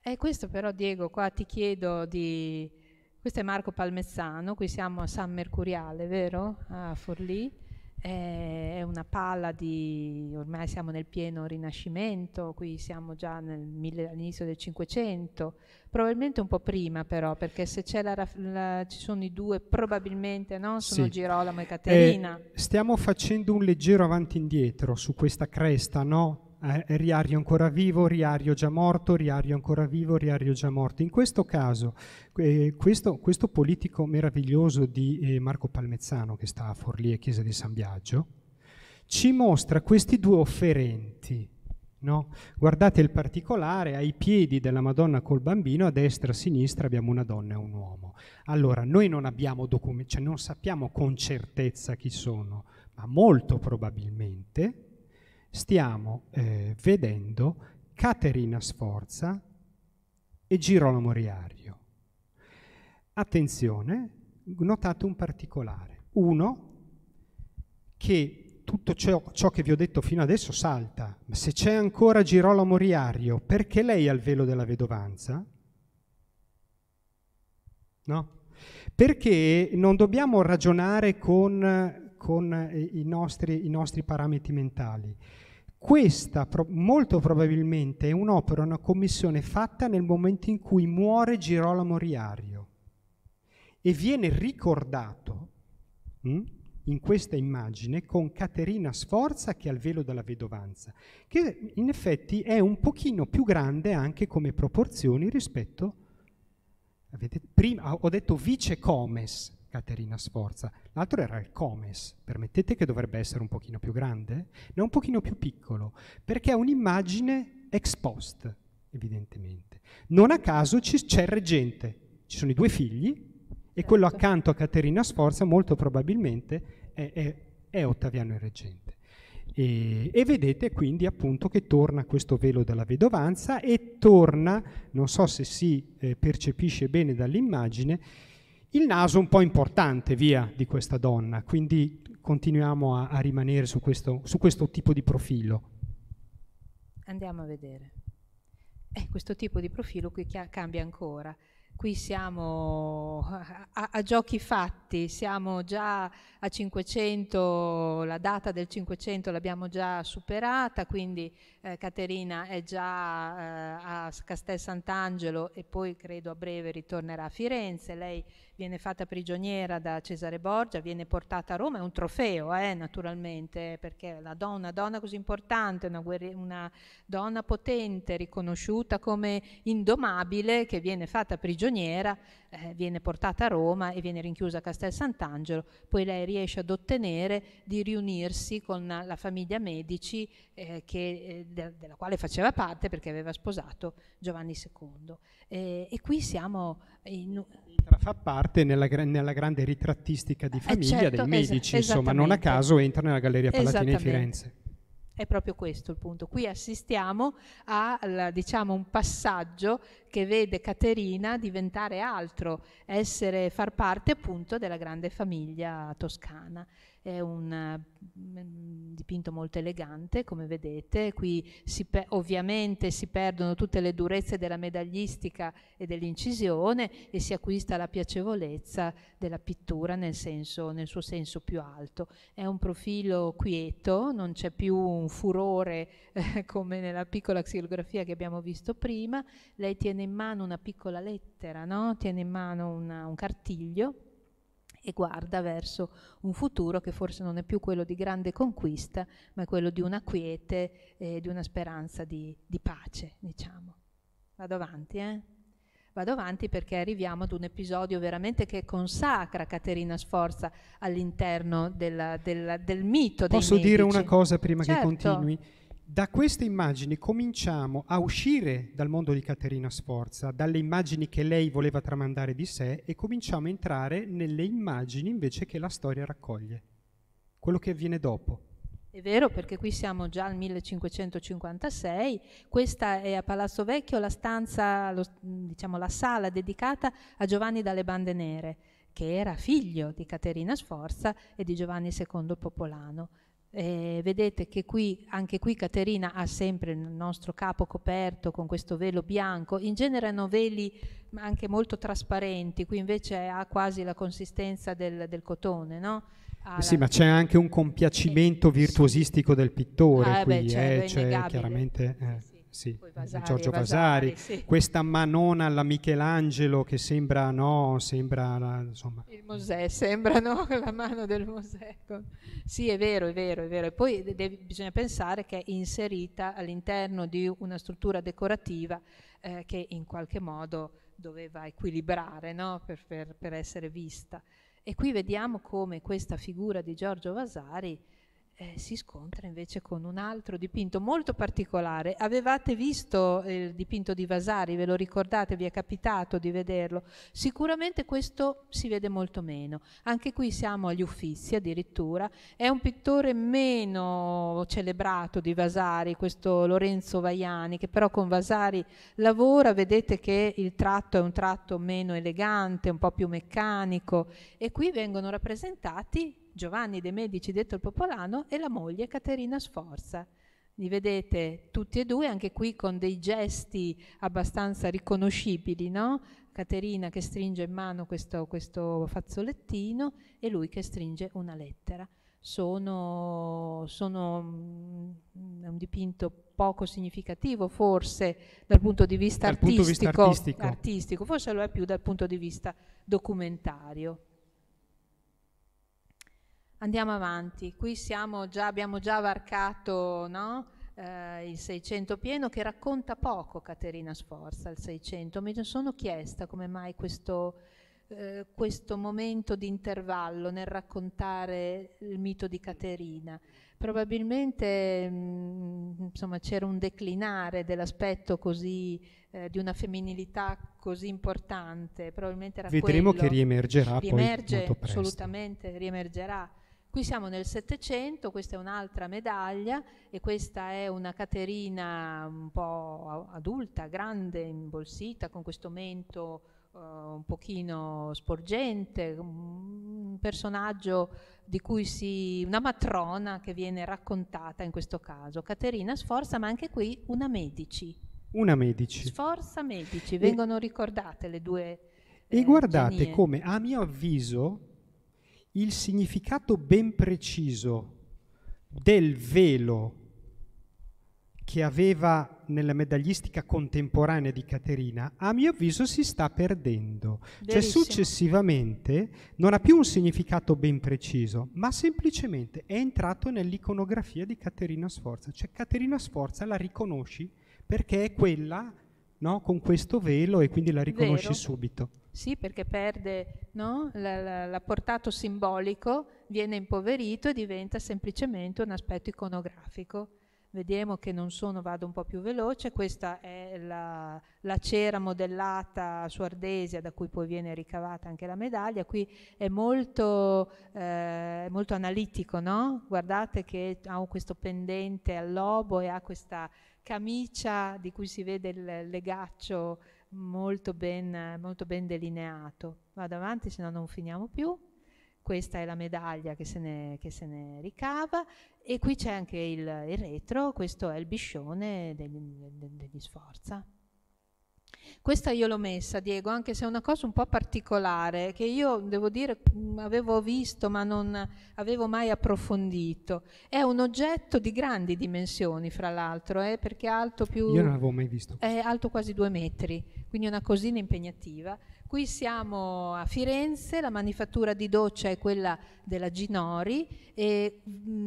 E questo però, Diego, qua ti chiedo di... Questo è Marco Palmezzano, qui siamo a San Mercuriale, vero? A Forlì è una palla di, ormai siamo nel pieno rinascimento, qui siamo già nel, all'inizio del Cinquecento, probabilmente un po' prima però, perché se la, la, ci sono i due probabilmente, no? sono sì. Girolamo e Caterina. Eh, stiamo facendo un leggero avanti e indietro su questa cresta, no? eh, riario ancora vivo, riario già morto, riario ancora vivo, riario già morto. In questo caso, eh, questo, questo, politico meraviglioso di eh, Marco Palmezzano, che sta a Forlì e Chiesa di San Biagio, ci mostra questi due offerenti. No? Guardate il particolare, ai piedi della Madonna col bambino, a destra e a sinistra abbiamo una donna e un uomo. Allora, noi non abbiamo documenti, cioè non sappiamo con certezza chi sono, ma molto probabilmente stiamo eh, vedendo Caterina Sforza e Girolamo Riario. Attenzione, notate un particolare. Uno, che tutto ciò, ciò che vi ho detto fino adesso salta, ma se c'è ancora Girolamo Riario, perché lei ha il velo della vedovanza? No? Perché non dobbiamo ragionare con, con i, nostri, i nostri parametri mentali questa molto probabilmente è un'opera, una commissione fatta nel momento in cui muore Girolamo Riario e viene ricordato mh, hm, in questa immagine con Caterina Sforza che ha il velo della vedovanza, che in effetti è un pochino più grande anche come proporzioni rispetto, vedete, prima, ho detto vice comes, Caterina Sforza, l'altro era il Comes, permettete che dovrebbe essere un pochino più grande? No, un pochino più piccolo, perché è un'immagine ex post, evidentemente. Non a caso c'è il reggente, ci sono i due figli e quello certo. accanto a Caterina Sforza molto probabilmente è, è, è Ottaviano il reggente. E, e, vedete quindi appunto che torna questo velo della vedovanza e torna, non so se si eh, percepisce bene dall'immagine, il naso un po' importante, via, di questa donna, quindi continuiamo a, a rimanere su questo, su questo tipo di profilo. Andiamo a vedere. Eh, questo tipo di profilo qui cambia ancora. Qui siamo a, a giochi fatti, siamo già a 500, la data del 500 l'abbiamo già superata, quindi eh, Caterina è già eh, a Castel Sant'Angelo e poi credo a breve ritornerà a Firenze. Lei viene fatta prigioniera da Cesare Borgia, viene portata a Roma, è un trofeo eh, naturalmente, perché la donna, una donna così importante, una, guerri- una donna potente, riconosciuta come indomabile, che viene fatta prigioniera, eh, viene portata a Roma e viene rinchiusa a Castel Sant'Angelo, poi lei riesce ad ottenere di riunirsi con la famiglia Medici eh, che, eh, de, della quale faceva parte perché aveva sposato Giovanni II. Eh, e qui siamo in... Entra, fa parte nella, nella, grande ritrattistica di eh, famiglia eh certo, dei Medici, es insomma non a caso entra nella Galleria Palatina di Firenze. È proprio questo il punto. Qui assistiamo a diciamo, un passaggio che vede Caterina diventare altro, essere, far parte appunto della grande famiglia toscana è un eh, mm, dipinto molto elegante, come vedete. Qui si ovviamente si perdono tutte le durezze della medaglistica e dell'incisione e si acquista la piacevolezza della pittura nel, senso, nel suo senso più alto. È un profilo quieto, non c'è più un furore eh, come nella piccola xilografia che abbiamo visto prima. Lei tiene in mano una piccola lettera, no? tiene in mano una, un cartiglio e guarda verso un futuro che forse non è più quello di grande conquista, ma è quello di una quiete e di una speranza di, di pace, diciamo. Vado avanti, eh? Vado avanti perché arriviamo ad un episodio veramente che consacra Caterina Sforza all'interno della, della, del mito. Posso medici. dire una cosa prima certo. che continui? Da queste immagini cominciamo a uscire dal mondo di Caterina Sforza, dalle immagini che lei voleva tramandare di sé e cominciamo a entrare nelle immagini invece che la storia raccoglie, quello che avviene dopo. È vero perché qui siamo già al 1556, questa è a Palazzo Vecchio la stanza, lo, diciamo la sala dedicata a Giovanni dalle Bande Nere, che era figlio di Caterina Sforza e di Giovanni II Popolano eh, vedete che qui, anche qui Caterina ha sempre il nostro capo coperto con questo velo bianco, in genere hanno veli anche molto trasparenti, qui invece ha quasi la consistenza del, del cotone, no? Ah, sì, la... ma c'è anche un compiacimento eh, virtuosistico del pittore, ah, qui, beh, cioè, eh, cioè chiaramente... Eh. Sì sì, Vasari, Giorgio Vasari, Vasari sì. questa manona alla Michelangelo che sembra, no, sembra, la, insomma... Il Mosè, sembra, no, <laughs> la mano del Mosè. Sì, è vero, è vero, è vero. E poi deve, bisogna pensare che è inserita all'interno di una struttura decorativa eh, che in qualche modo doveva equilibrare, no, per, per, per essere vista. E qui vediamo come questa figura di Giorgio Vasari eh, si scontra invece con un altro dipinto molto particolare. Avevate visto il dipinto di Vasari, ve lo ricordate, vi è capitato di vederlo. Sicuramente questo si vede molto meno. Anche qui siamo agli Uffizi addirittura. È un pittore meno celebrato di Vasari, questo Lorenzo Vaiani, che però con Vasari lavora. Vedete che il tratto è un tratto meno elegante, un po' più meccanico. E qui vengono rappresentati Giovanni de' Medici detto il Popolano e la moglie Caterina Sforza. Li vedete tutti e due, anche qui con dei gesti abbastanza riconoscibili, no? Caterina che stringe in mano questo, questo fazzolettino e lui che stringe una lettera. Sono, sono mm, un dipinto poco significativo forse dal punto di vista, dal artistico, punto di vista artistico. artistico, forse lo è più dal punto di vista documentario andiamo avanti. Qui già, abbiamo già varcato no? eh, il 600 pieno che racconta poco Caterina Sforza, il 600. Mi sono chiesta come mai questo, eh, questo momento di intervallo nel raccontare il mito di Caterina. Probabilmente mh, mm, insomma, c'era un declinare dell'aspetto così eh, di una femminilità così importante, probabilmente era Vedremo quello. che riemergerà riemerge, poi molto assolutamente riemergerà. Qui siamo nel Settecento, questa è un'altra medaglia e questa è una Caterina un po' adulta, grande, imbolsita, con questo mento uh, un pochino sporgente, un personaggio di cui si... una matrona che viene raccontata in questo caso. Caterina Sforza, ma anche qui una Medici. Una Medici. Sforza Medici, vengono e... ricordate le due... E eh, guardate genie. come, a mio avviso, il significato ben preciso del velo che aveva nella medagliistica contemporanea di Caterina, a mio avviso si sta perdendo. Bellissimo. Cioè successivamente non ha più un significato ben preciso, ma semplicemente è entrato nell'iconografia di Caterina Sforza. Cioè Caterina Sforza la riconosci perché è quella no? con questo velo e quindi la riconosci Vero. subito. Sì, perché perde no? portato simbolico, viene impoverito e diventa semplicemente un aspetto iconografico. Vediamo che non sono, vado un po' più veloce, questa è la, la cera modellata su ardesia da cui poi viene ricavata anche la medaglia, qui è molto, eh, molto analitico, no? guardate che ha questo pendente al lobo e ha questa camicia di cui si vede il legaccio molto ben, molto ben delineato. Vado avanti, se no non finiamo più. Questa è la medaglia che se ne, che se ne ricava e qui c'è anche il, il, retro, questo è il biscione degli, degli Sforza. Questa io l'ho messa, Diego, anche se è una cosa un po' particolare, che io devo dire avevo visto ma non avevo mai approfondito. È un oggetto di grandi dimensioni, fra l'altro, eh, perché è alto più... Io non l'avevo mai visto. È alto quasi due metri, quindi è una cosina impegnativa. Qui siamo a Firenze, la manifattura di doccia è quella della Ginori e,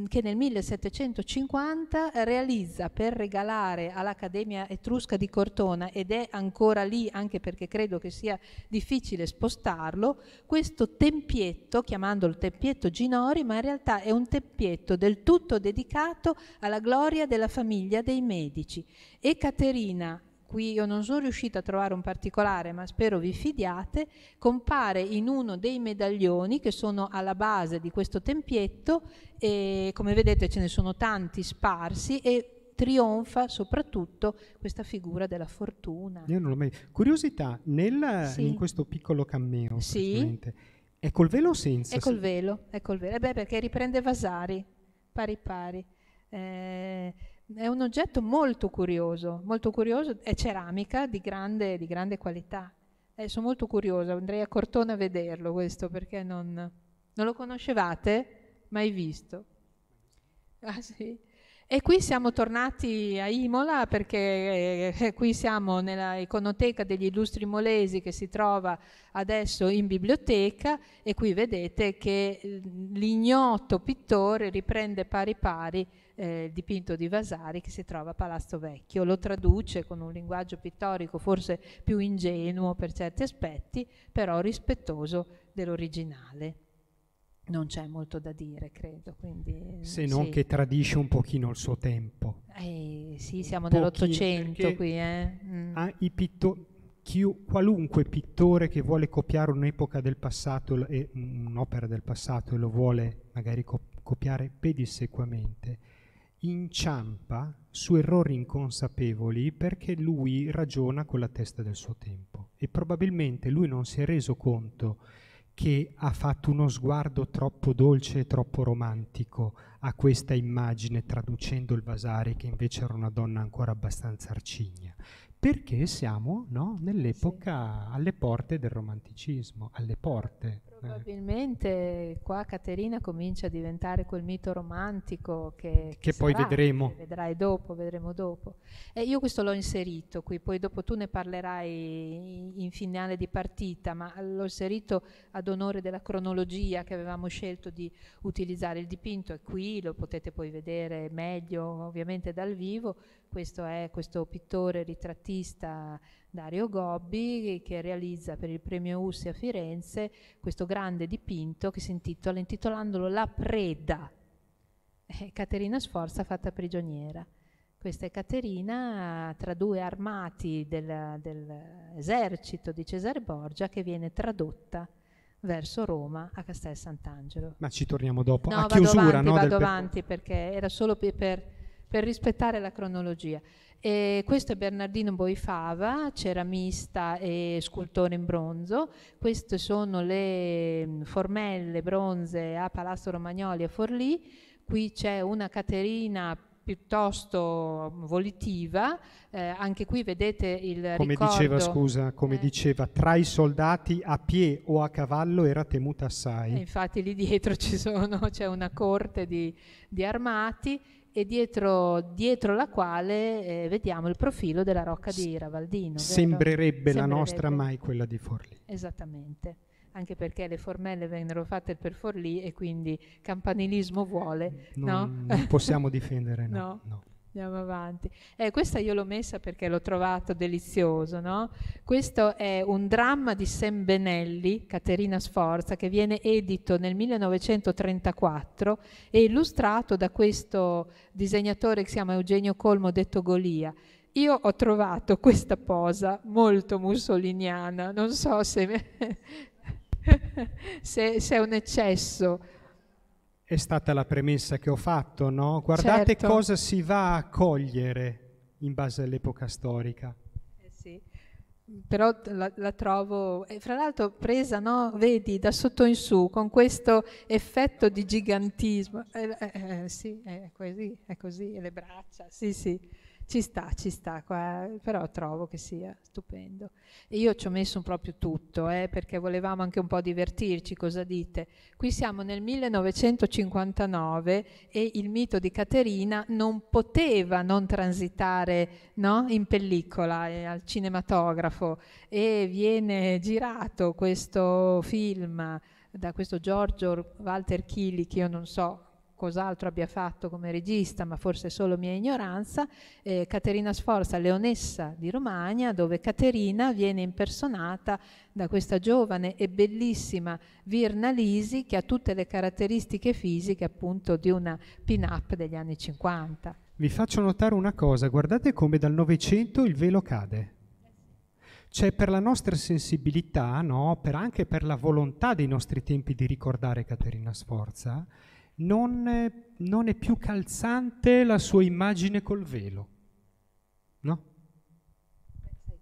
che nel 1750 realizza per regalare all'Accademia Etrusca di Cortona ed è ancora lì anche perché credo che sia difficile spostarlo, questo tempietto, chiamandolo tempietto Ginori, ma in realtà è un tempietto del tutto dedicato alla gloria della famiglia dei Medici. E Caterina qui io non sono riuscita a trovare un particolare, ma spero vi fidiate, compare in uno dei medaglioni che sono alla base di questo tempietto e come vedete ce ne sono tanti sparsi e trionfa soprattutto questa figura della fortuna. Io non l'ho mai... Curiosità, nel, sì. in questo piccolo cammino, sì. è col velo o senza? È col velo, è col velo. Eh beh, perché riprende Vasari, pari pari. Eh, è un oggetto molto curioso, molto curioso, è ceramica di grande, di grande qualità. Eh, sono molto curiosa, andrei a Cortona a vederlo questo perché non, non lo conoscevate, mai visto. Ah, sì? E qui siamo tornati a Imola perché eh, eh qui siamo nella iconoteca degli illustri molesi che si trova adesso in biblioteca e qui vedete che eh, l'ignoto pittore riprende pari pari eh, dipinto di Vasari che si trova a Palazzo Vecchio. Lo traduce con un linguaggio pittorico forse più ingenuo per certi aspetti, però rispettoso dell'originale. Non c'è molto da dire, credo. Quindi, Se non sì. che tradisce un pochino il suo tempo. Eh, sì, siamo nell'Ottocento qui. Eh? Mm. Ah, Pittor- chi- qualunque pittore che vuole copiare un'epoca del passato e un'opera del passato e lo vuole magari copiare pedissequamente, inciampa su errori inconsapevoli perché lui ragiona con la testa del suo tempo e probabilmente lui non si è reso conto che ha fatto uno sguardo troppo dolce e troppo romantico a questa immagine traducendo il Vasari che invece era una donna ancora abbastanza arcigna perché siamo no, nell'epoca alle porte del romanticismo alle porte eh. Probabilmente qua Caterina comincia a diventare quel mito romantico che, che, che poi vedremo. Che vedrai dopo, vedremo dopo. E eh, io questo l'ho inserito qui, poi dopo tu ne parlerai in finale di partita, ma l'ho inserito ad onore della cronologia che avevamo scelto di utilizzare. Il dipinto è qui, lo potete poi vedere meglio ovviamente dal vivo, questo è questo pittore ritrattista Dario Gobbi che realizza per il premio Ussi a Firenze questo grande dipinto che si intitola intitolandolo La preda. È Caterina Sforza fatta prigioniera. Questa è Caterina tra due armati dell'esercito del di Cesare Borgia che viene tradotta verso Roma a Castel Sant'Angelo. Ma ci torniamo dopo. No, a vado chiusura, avanti, no, vado avanti perché era solo per per rispettare la cronologia. E questo è Bernardino Boifava, ceramista e scultore in bronzo. Queste sono le mm, formelle bronze a Palazzo Romagnoli e Forlì. Qui c'è una Caterina piuttosto volitiva. Eh, anche qui vedete il come ricordo, Diceva, scusa, come eh, diceva, tra i soldati a pie o a cavallo era temuta assai. Eh, infatti lì dietro c'è una corte di, di armati e dietro, dietro la quale eh, vediamo il profilo della rocca di Ravaldino. Sembrerebbe, Sembrerebbe la nostra, mai quella di Forlì. Esattamente, anche perché le formelle vennero fatte per Forlì e quindi campanilismo vuole. Non, no? non possiamo difendere, no. <laughs> no. no. Andiamo avanti. Eh, questa io l'ho messa perché l'ho trovato delizioso, no? Questo è un dramma di Sembenelli, Caterina Sforza, che viene edito nel 1934 e illustrato da questo disegnatore che si chiama Eugenio Colmo, detto Golia. Io ho trovato questa posa molto mussoliniana, non so se, <laughs> se, se è un eccesso è stata la premessa che ho fatto, no? Guardate certo. cosa si va a cogliere in base all'epoca storica. Eh sì. Però la, la trovo, e fra l'altro presa, no? vedi, da sotto in su, con questo effetto di gigantismo. Eh, eh, eh sì, è così, è così, e le braccia, sì, sì ci sta, ci sta, qua, però trovo che sia stupendo. E io ci ho messo proprio tutto, eh, perché volevamo anche un po' divertirci, cosa dite? Qui siamo nel 1959 e il mito di Caterina non poteva non transitare no? in pellicola, eh, al cinematografo, e viene girato questo film da questo Giorgio Walter Chili, che io non so cos'altro abbia fatto come regista, ma forse solo mia ignoranza, eh, Caterina Sforza, leonessa di Romagna, dove Caterina viene impersonata da questa giovane e bellissima Virna Lisi che ha tutte le caratteristiche fisiche appunto di una pin-up degli anni 50. Vi faccio notare una cosa, guardate come dal Novecento il velo cade c'è per la nostra sensibilità, no? per anche per la volontà dei nostri tempi di ricordare Caterina Sforza, non è, non è più calzante la sua immagine col velo, no?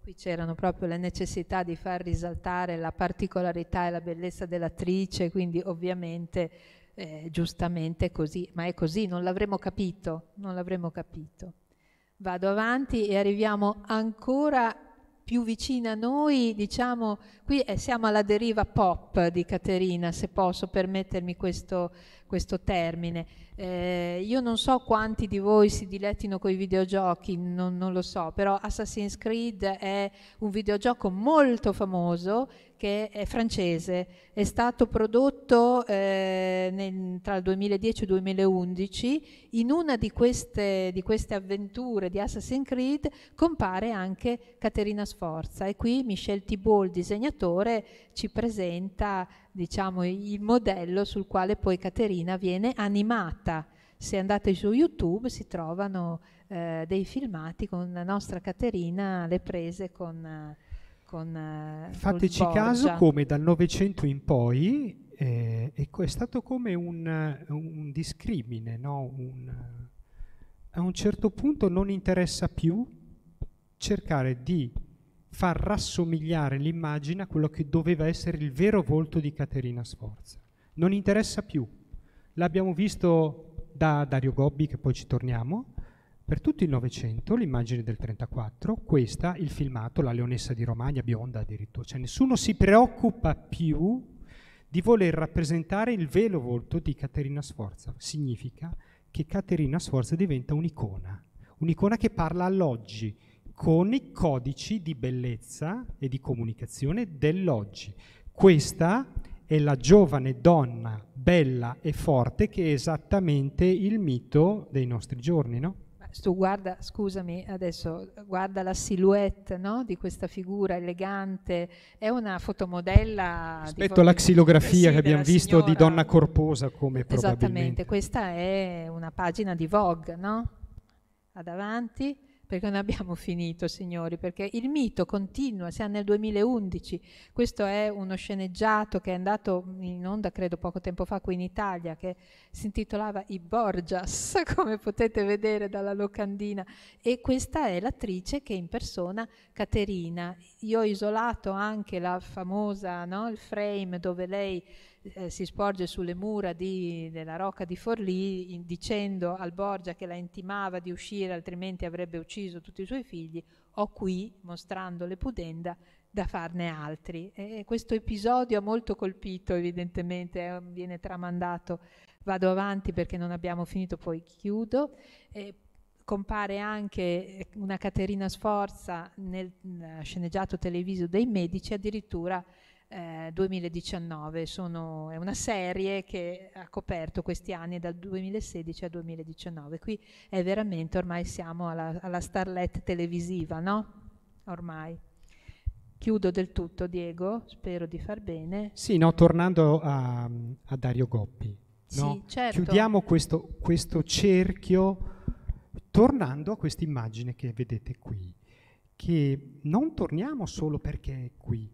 Qui c'erano proprio le necessità di far risaltare la particolarità e la bellezza dell'attrice, quindi ovviamente eh, giustamente così, ma è così, non l'avremmo capito, non l'avremmo capito. Vado avanti e arriviamo ancora più vicina a noi, diciamo, qui eh, siamo alla deriva pop di Caterina, se posso permettermi questo, questo termine. Eh, io non so quanti di voi si dilettino con i videogiochi, non, non lo so, però Assassin's Creed è un videogioco molto famoso che è francese, è stato prodotto eh, nel, tra il 2010 e il 2011, in una di queste, di queste, avventure di Assassin's Creed compare anche Caterina Sforza e qui Michel Thibault, il disegnatore, ci presenta diciamo, il modello sul quale poi Caterina viene animata. Se andate su YouTube si trovano eh, dei filmati con la nostra Caterina, le prese con... Eh, con... Fateci con caso come dal Novecento in poi eh, è stato come un, un discrimine, no? un, a un certo punto non interessa più cercare di far rassomigliare l'immagine a quello che doveva essere il vero volto di Caterina Sforza. Non interessa più. L'abbiamo visto da Dario Gobbi, che poi ci torniamo, per tutto il Novecento, l'immagine del 34, questa, il filmato, la leonessa di Romagna, bionda addirittura, cioè nessuno si preoccupa più di voler rappresentare il velo volto di Caterina Sforza. Significa che Caterina Sforza diventa un'icona, un'icona che parla all'oggi, con i codici di bellezza e di comunicazione dell'oggi. Questa è la giovane donna bella e forte che è esattamente il mito dei nostri giorni, no? tu guarda, scusami adesso, guarda la silhouette no? di questa figura elegante, è una fotomodella... Aspetto alla xilografia che abbiamo visto signora. di donna corposa come probabilmente. Esattamente, questa è una pagina di Vogue, no? Ad avanti perché non abbiamo finito, signori, perché il mito continua, siamo nel 2011, questo è uno sceneggiato che è andato in onda, credo, poco tempo fa qui in Italia, che si intitolava I Borgias, <laughs> come potete vedere dalla locandina, e questa è l'attrice che impersona Caterina. Io ho isolato anche la famosa, no, il frame dove lei eh, si sporge sulle mura di, della Rocca di Forlì in, dicendo al Borgia che la intimava di uscire altrimenti avrebbe ucciso tutti i suoi figli, ho qui, mostrando le pudenda, da farne altri. E questo episodio ha molto colpito evidentemente, eh, viene tramandato, vado avanti perché non abbiamo finito, poi chiudo. Eh, compare anche eh, una Caterina Sforza nel, nel sceneggiato televisivo dei Medici, addirittura 2019. Eh, Sono, è una serie che ha coperto questi anni dal 2016 al 2019. Qui è veramente, ormai siamo alla, alla starlet televisiva, no? Ormai. Chiudo del tutto, Diego, spero di far bene. Sì, no, tornando a, a Dario Goppi. No? Sì, certo. Chiudiamo questo, questo cerchio tornando a questa immagine che vedete qui, che non torniamo solo perché è qui,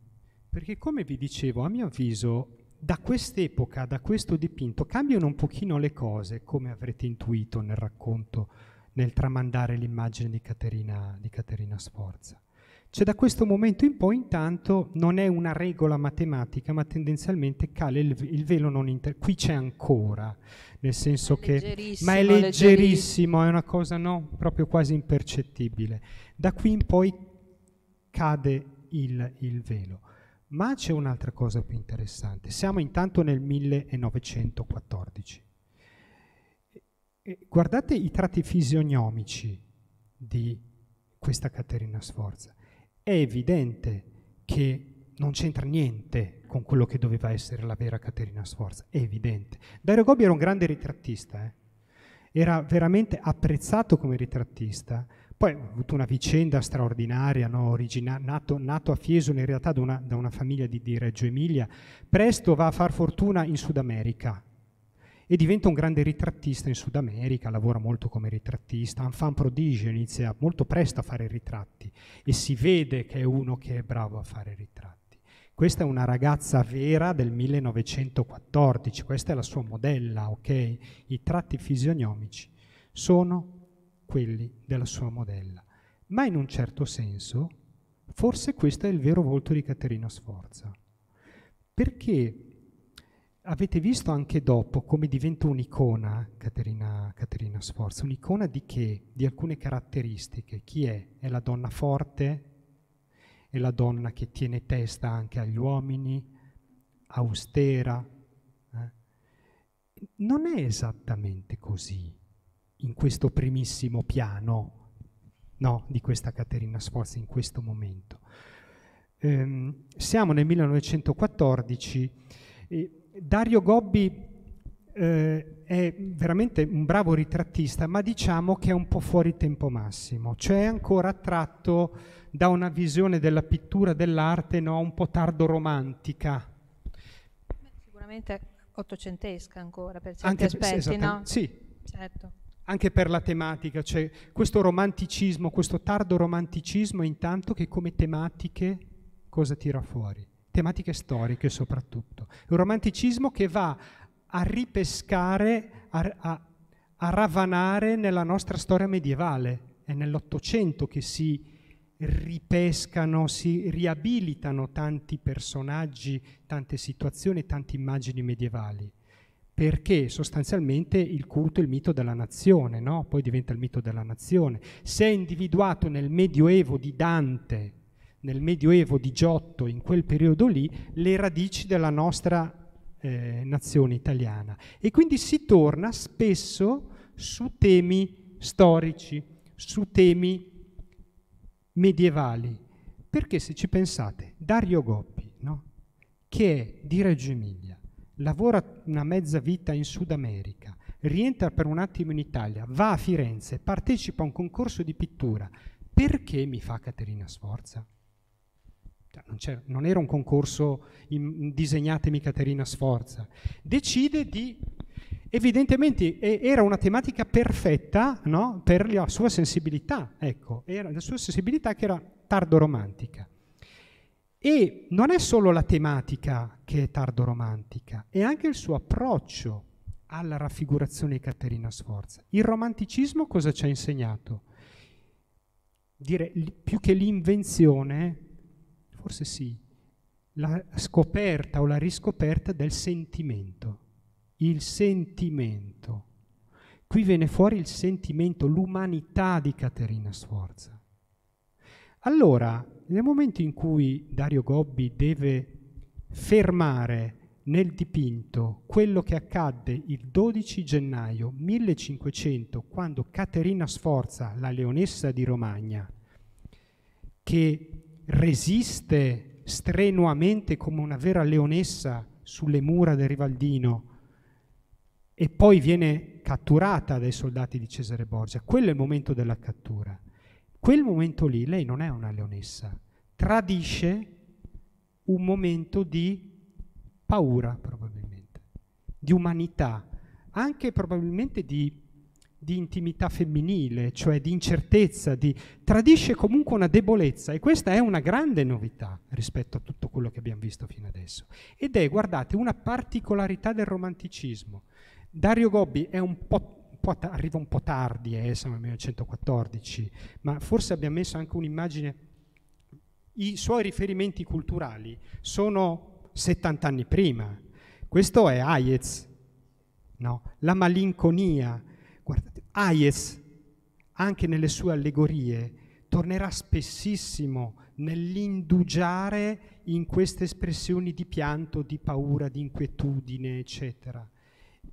perché come vi dicevo, a mio avviso, da quest'epoca, da questo dipinto, cambiano un pochino le cose, come avrete intuito nel racconto, nel tramandare l'immagine di Caterina, di Caterina Sforza. Cioè da questo momento in poi intanto non è una regola matematica, ma tendenzialmente cala il, il, velo non inter... Qui c'è ancora, nel senso che... Ma è leggerissimo, è una cosa no, proprio quasi impercettibile. Da qui in poi cade il, il velo. Ma c'è un'altra cosa più interessante. Siamo intanto nel 1914. Guardate i tratti fisionomici di questa Caterina Sforza. È evidente che non c'entra niente con quello che doveva essere la vera Caterina Sforza, è evidente. Dario Gobbi era un grande ritrattista, eh? era veramente apprezzato come ritrattista, poi ha avuto una vicenda straordinaria, no? Origina- nato, nato, a Fiesole in realtà da una, da una famiglia di, di Reggio Emilia, presto va a far fortuna in Sud America, e diventa un grande ritrattista in Sud America, lavora molto come ritrattista, un fan prodigio, inizia molto presto a fare ritratti e si vede che è uno che è bravo a fare ritratti. Questa è una ragazza vera del 1914, questa è la sua modella, ok? I tratti fisionomici sono quelli della sua modella. Ma in un certo senso, forse questo è il vero volto di Caterina Sforza. Perché avete visto anche dopo come diventa un'icona Caterina, Caterina Sforza, un'icona di che? Di alcune caratteristiche. Chi è? È la donna forte? È la donna che tiene testa anche agli uomini? Austera? Eh? Non è esattamente così in questo primissimo piano no, di questa Caterina Sforza in questo momento. Ehm, siamo nel 1914, Dario Gobbi eh, è veramente un bravo ritrattista, ma diciamo che è un po' fuori tempo massimo, cioè è ancora attratto da una visione della pittura, dell'arte, no, un po' tardo romantica. Sicuramente ottocentesca ancora per certi Anche, aspetti, esatto, no? Sì. Certo anche per la tematica, cioè questo romanticismo, questo tardo romanticismo intanto che come tematiche cosa tira fuori? Tematiche storiche soprattutto. Un romanticismo che va a ripescare, a, a, a ravanare nella nostra storia medievale. È nell'Ottocento che si ripescano, si riabilitano tanti personaggi, tante situazioni, tante immagini medievali perché sostanzialmente il culto è il mito della nazione, no? poi diventa il mito della nazione. Se è individuato nel Medioevo di Dante, nel Medioevo di Giotto, in quel periodo lì, le radici della nostra eh, nazione italiana. E quindi si torna spesso su temi storici, su temi medievali. Perché se ci pensate, Dario Goppi, no? che è di Reggio Emilia, lavora una mezza vita in Sud America, rientra per un attimo in Italia, va a Firenze, partecipa a un concorso di pittura, perché mi fa Caterina Sforza? Cioè, non, non era un concorso in, disegnatemi Caterina Sforza. Decide di... Evidentemente era una tematica perfetta no? per la sua sensibilità, ecco, era la sua sensibilità che era tardo romantica. E non è solo la tematica che è tardo-romantica, è anche il suo approccio alla raffigurazione di Caterina Sforza. Il romanticismo cosa ci ha insegnato? Dire più che l'invenzione, forse sì, la scoperta o la riscoperta del sentimento. Il sentimento. Qui viene fuori il sentimento, l'umanità di Caterina Sforza. Allora, nel momento in cui Dario Gobbi deve fermare nel dipinto quello che accadde il 12 gennaio 1500 quando Caterina Sforza, la leonessa di Romagna, che resiste strenuamente come una vera leonessa sulle mura del Rivaldino e poi viene catturata dai soldati di Cesare Borgia, quello è il momento della cattura quel momento lì lei non è una leonessa, tradisce un momento di paura probabilmente, di umanità, anche probabilmente di, di intimità femminile, cioè di incertezza, di, tradisce comunque una debolezza e questa è una grande novità rispetto a tutto quello che abbiamo visto fino adesso. Ed è, guardate, una particolarità del romanticismo. Dario Gobbi è un po' po ta- arriva un po' tardi, eh, siamo nel 1914, ma forse abbiamo messo anche un'immagine, i suoi riferimenti culturali sono 70 anni prima, questo è Hayez, no? la malinconia, guardate, Hayez anche nelle sue allegorie tornerà spessissimo nell'indugiare in queste espressioni di pianto, di paura, di inquietudine, eccetera.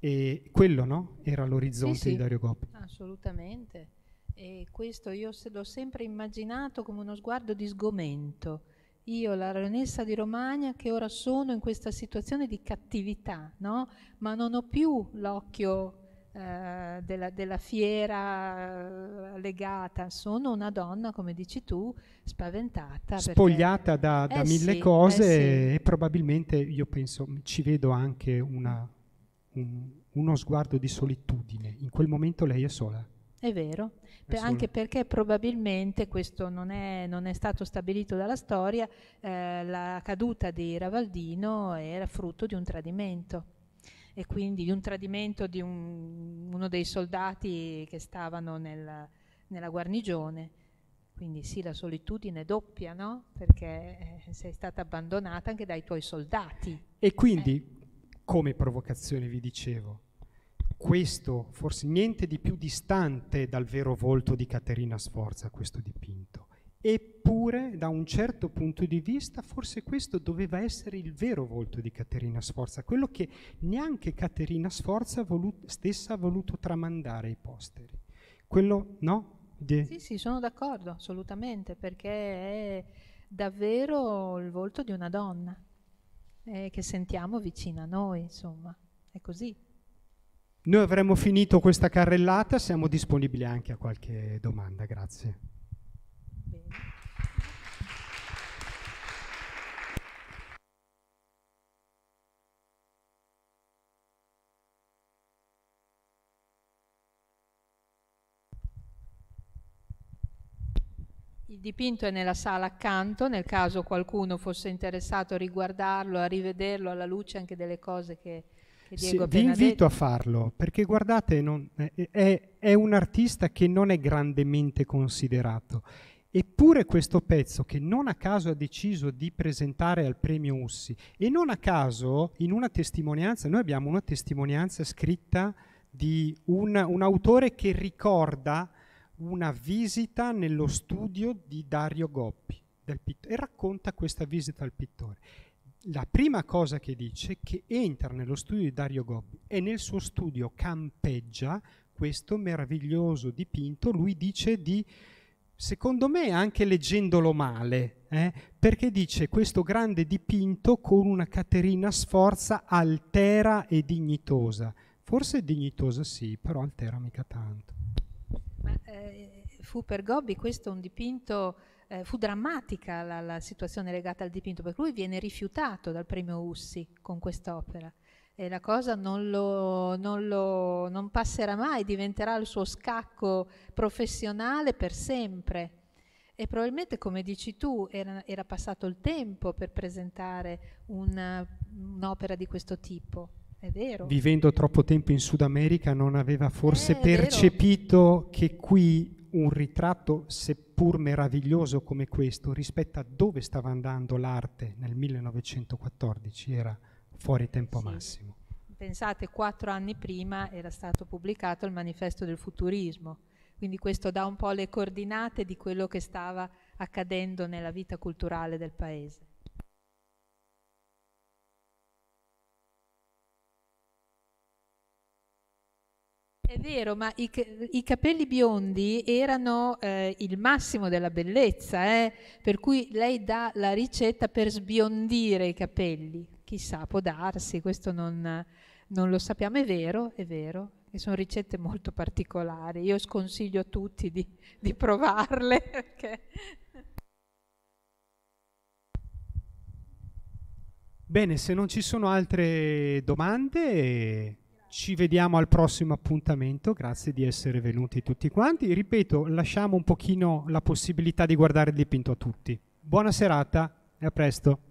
E quello no? era l'orizzonte sì, sì, di Dario Coppi. Assolutamente. E questo io se l'ho sempre immaginato come uno sguardo di sgomento. Io, la Ronessa di Romagna, che ora sono in questa situazione di cattività, no? ma non ho più l'occhio eh, della, della, fiera eh, legata, sono una donna, come dici tu, spaventata. Spogliata perché... da, da eh mille sì, cose eh e probabilmente io penso ci vedo anche una un, uno sguardo di solitudine. In quel momento lei è sola. È vero, per, anche perché probabilmente questo non è, non è stato stabilito dalla storia, eh, la caduta di Ravaldino era frutto di un tradimento e quindi di un tradimento di un, uno dei soldati che stavano nel, nella guarnigione. Quindi sì, la solitudine è doppia, no? Perché eh, sei stata abbandonata anche dai tuoi soldati. E quindi eh come provocazione, vi dicevo. Questo, forse niente di più distante dal vero volto di Caterina Sforza, questo dipinto. Eppure, da un certo punto di vista, forse questo doveva essere il vero volto di Caterina Sforza, quello che neanche Caterina Sforza volut- stessa ha voluto tramandare ai posteri. Quello, no? De- sì, sì, sono d'accordo, assolutamente, perché è davvero il volto di una donna eh, che sentiamo vicino a noi, insomma, è così. Noi avremmo finito questa carrellata, siamo disponibili anche a qualche domanda, grazie. dipinto è nella sala accanto, nel caso qualcuno fosse interessato a riguardarlo, a rivederlo alla luce anche delle cose che, che Diego sì, Vi invito detto. a farlo, perché guardate, non, è, è un artista che non è grandemente considerato. Eppure questo pezzo che non a caso ha deciso di presentare al premio Ussi e non a caso in una testimonianza, noi abbiamo una testimonianza scritta di un, un autore che ricorda una visita nello studio di Dario Goppi e racconta questa visita al pittore. La prima cosa che dice è che entra nello studio di Dario Goppi e nel suo studio campeggia questo meraviglioso dipinto, lui dice di, secondo me anche leggendolo male, eh, perché dice questo grande dipinto con una Caterina Sforza altera e dignitosa. Forse dignitosa sì, però altera mica tanto fu per Gobbi questo un dipinto, eh, fu drammatica la, la, situazione legata al dipinto, perché lui viene rifiutato dal premio Ussi con quest'opera. E la cosa non, lo, non, lo, non passerà mai, diventerà il suo scacco professionale per sempre. E probabilmente, come dici tu, era, era passato il tempo per presentare una, un'opera di questo tipo. È vero. Vivendo troppo tempo in Sud America non aveva forse eh, percepito vero. che qui un ritratto seppur meraviglioso come questo rispetto a dove stava andando l'arte nel 1914 era fuori tempo sì. massimo. Pensate, quattro anni prima era stato pubblicato il manifesto del futurismo, quindi questo dà un po' le coordinate di quello che stava accadendo nella vita culturale del paese. È vero, ma i, i capelli biondi erano eh, il massimo della bellezza, eh? per cui lei dà la ricetta per sbiondire i capelli. Chissà, può darsi, questo non, non lo sappiamo, è vero, è vero, e sono ricette molto particolari. Io sconsiglio a tutti di, di provarle. <laughs> Perché... Bene, se non ci sono altre domande, ci vediamo al prossimo appuntamento, grazie di essere venuti tutti quanti. Ripeto, lasciamo un pochino la possibilità di guardare il dipinto a tutti. Buona serata e a presto.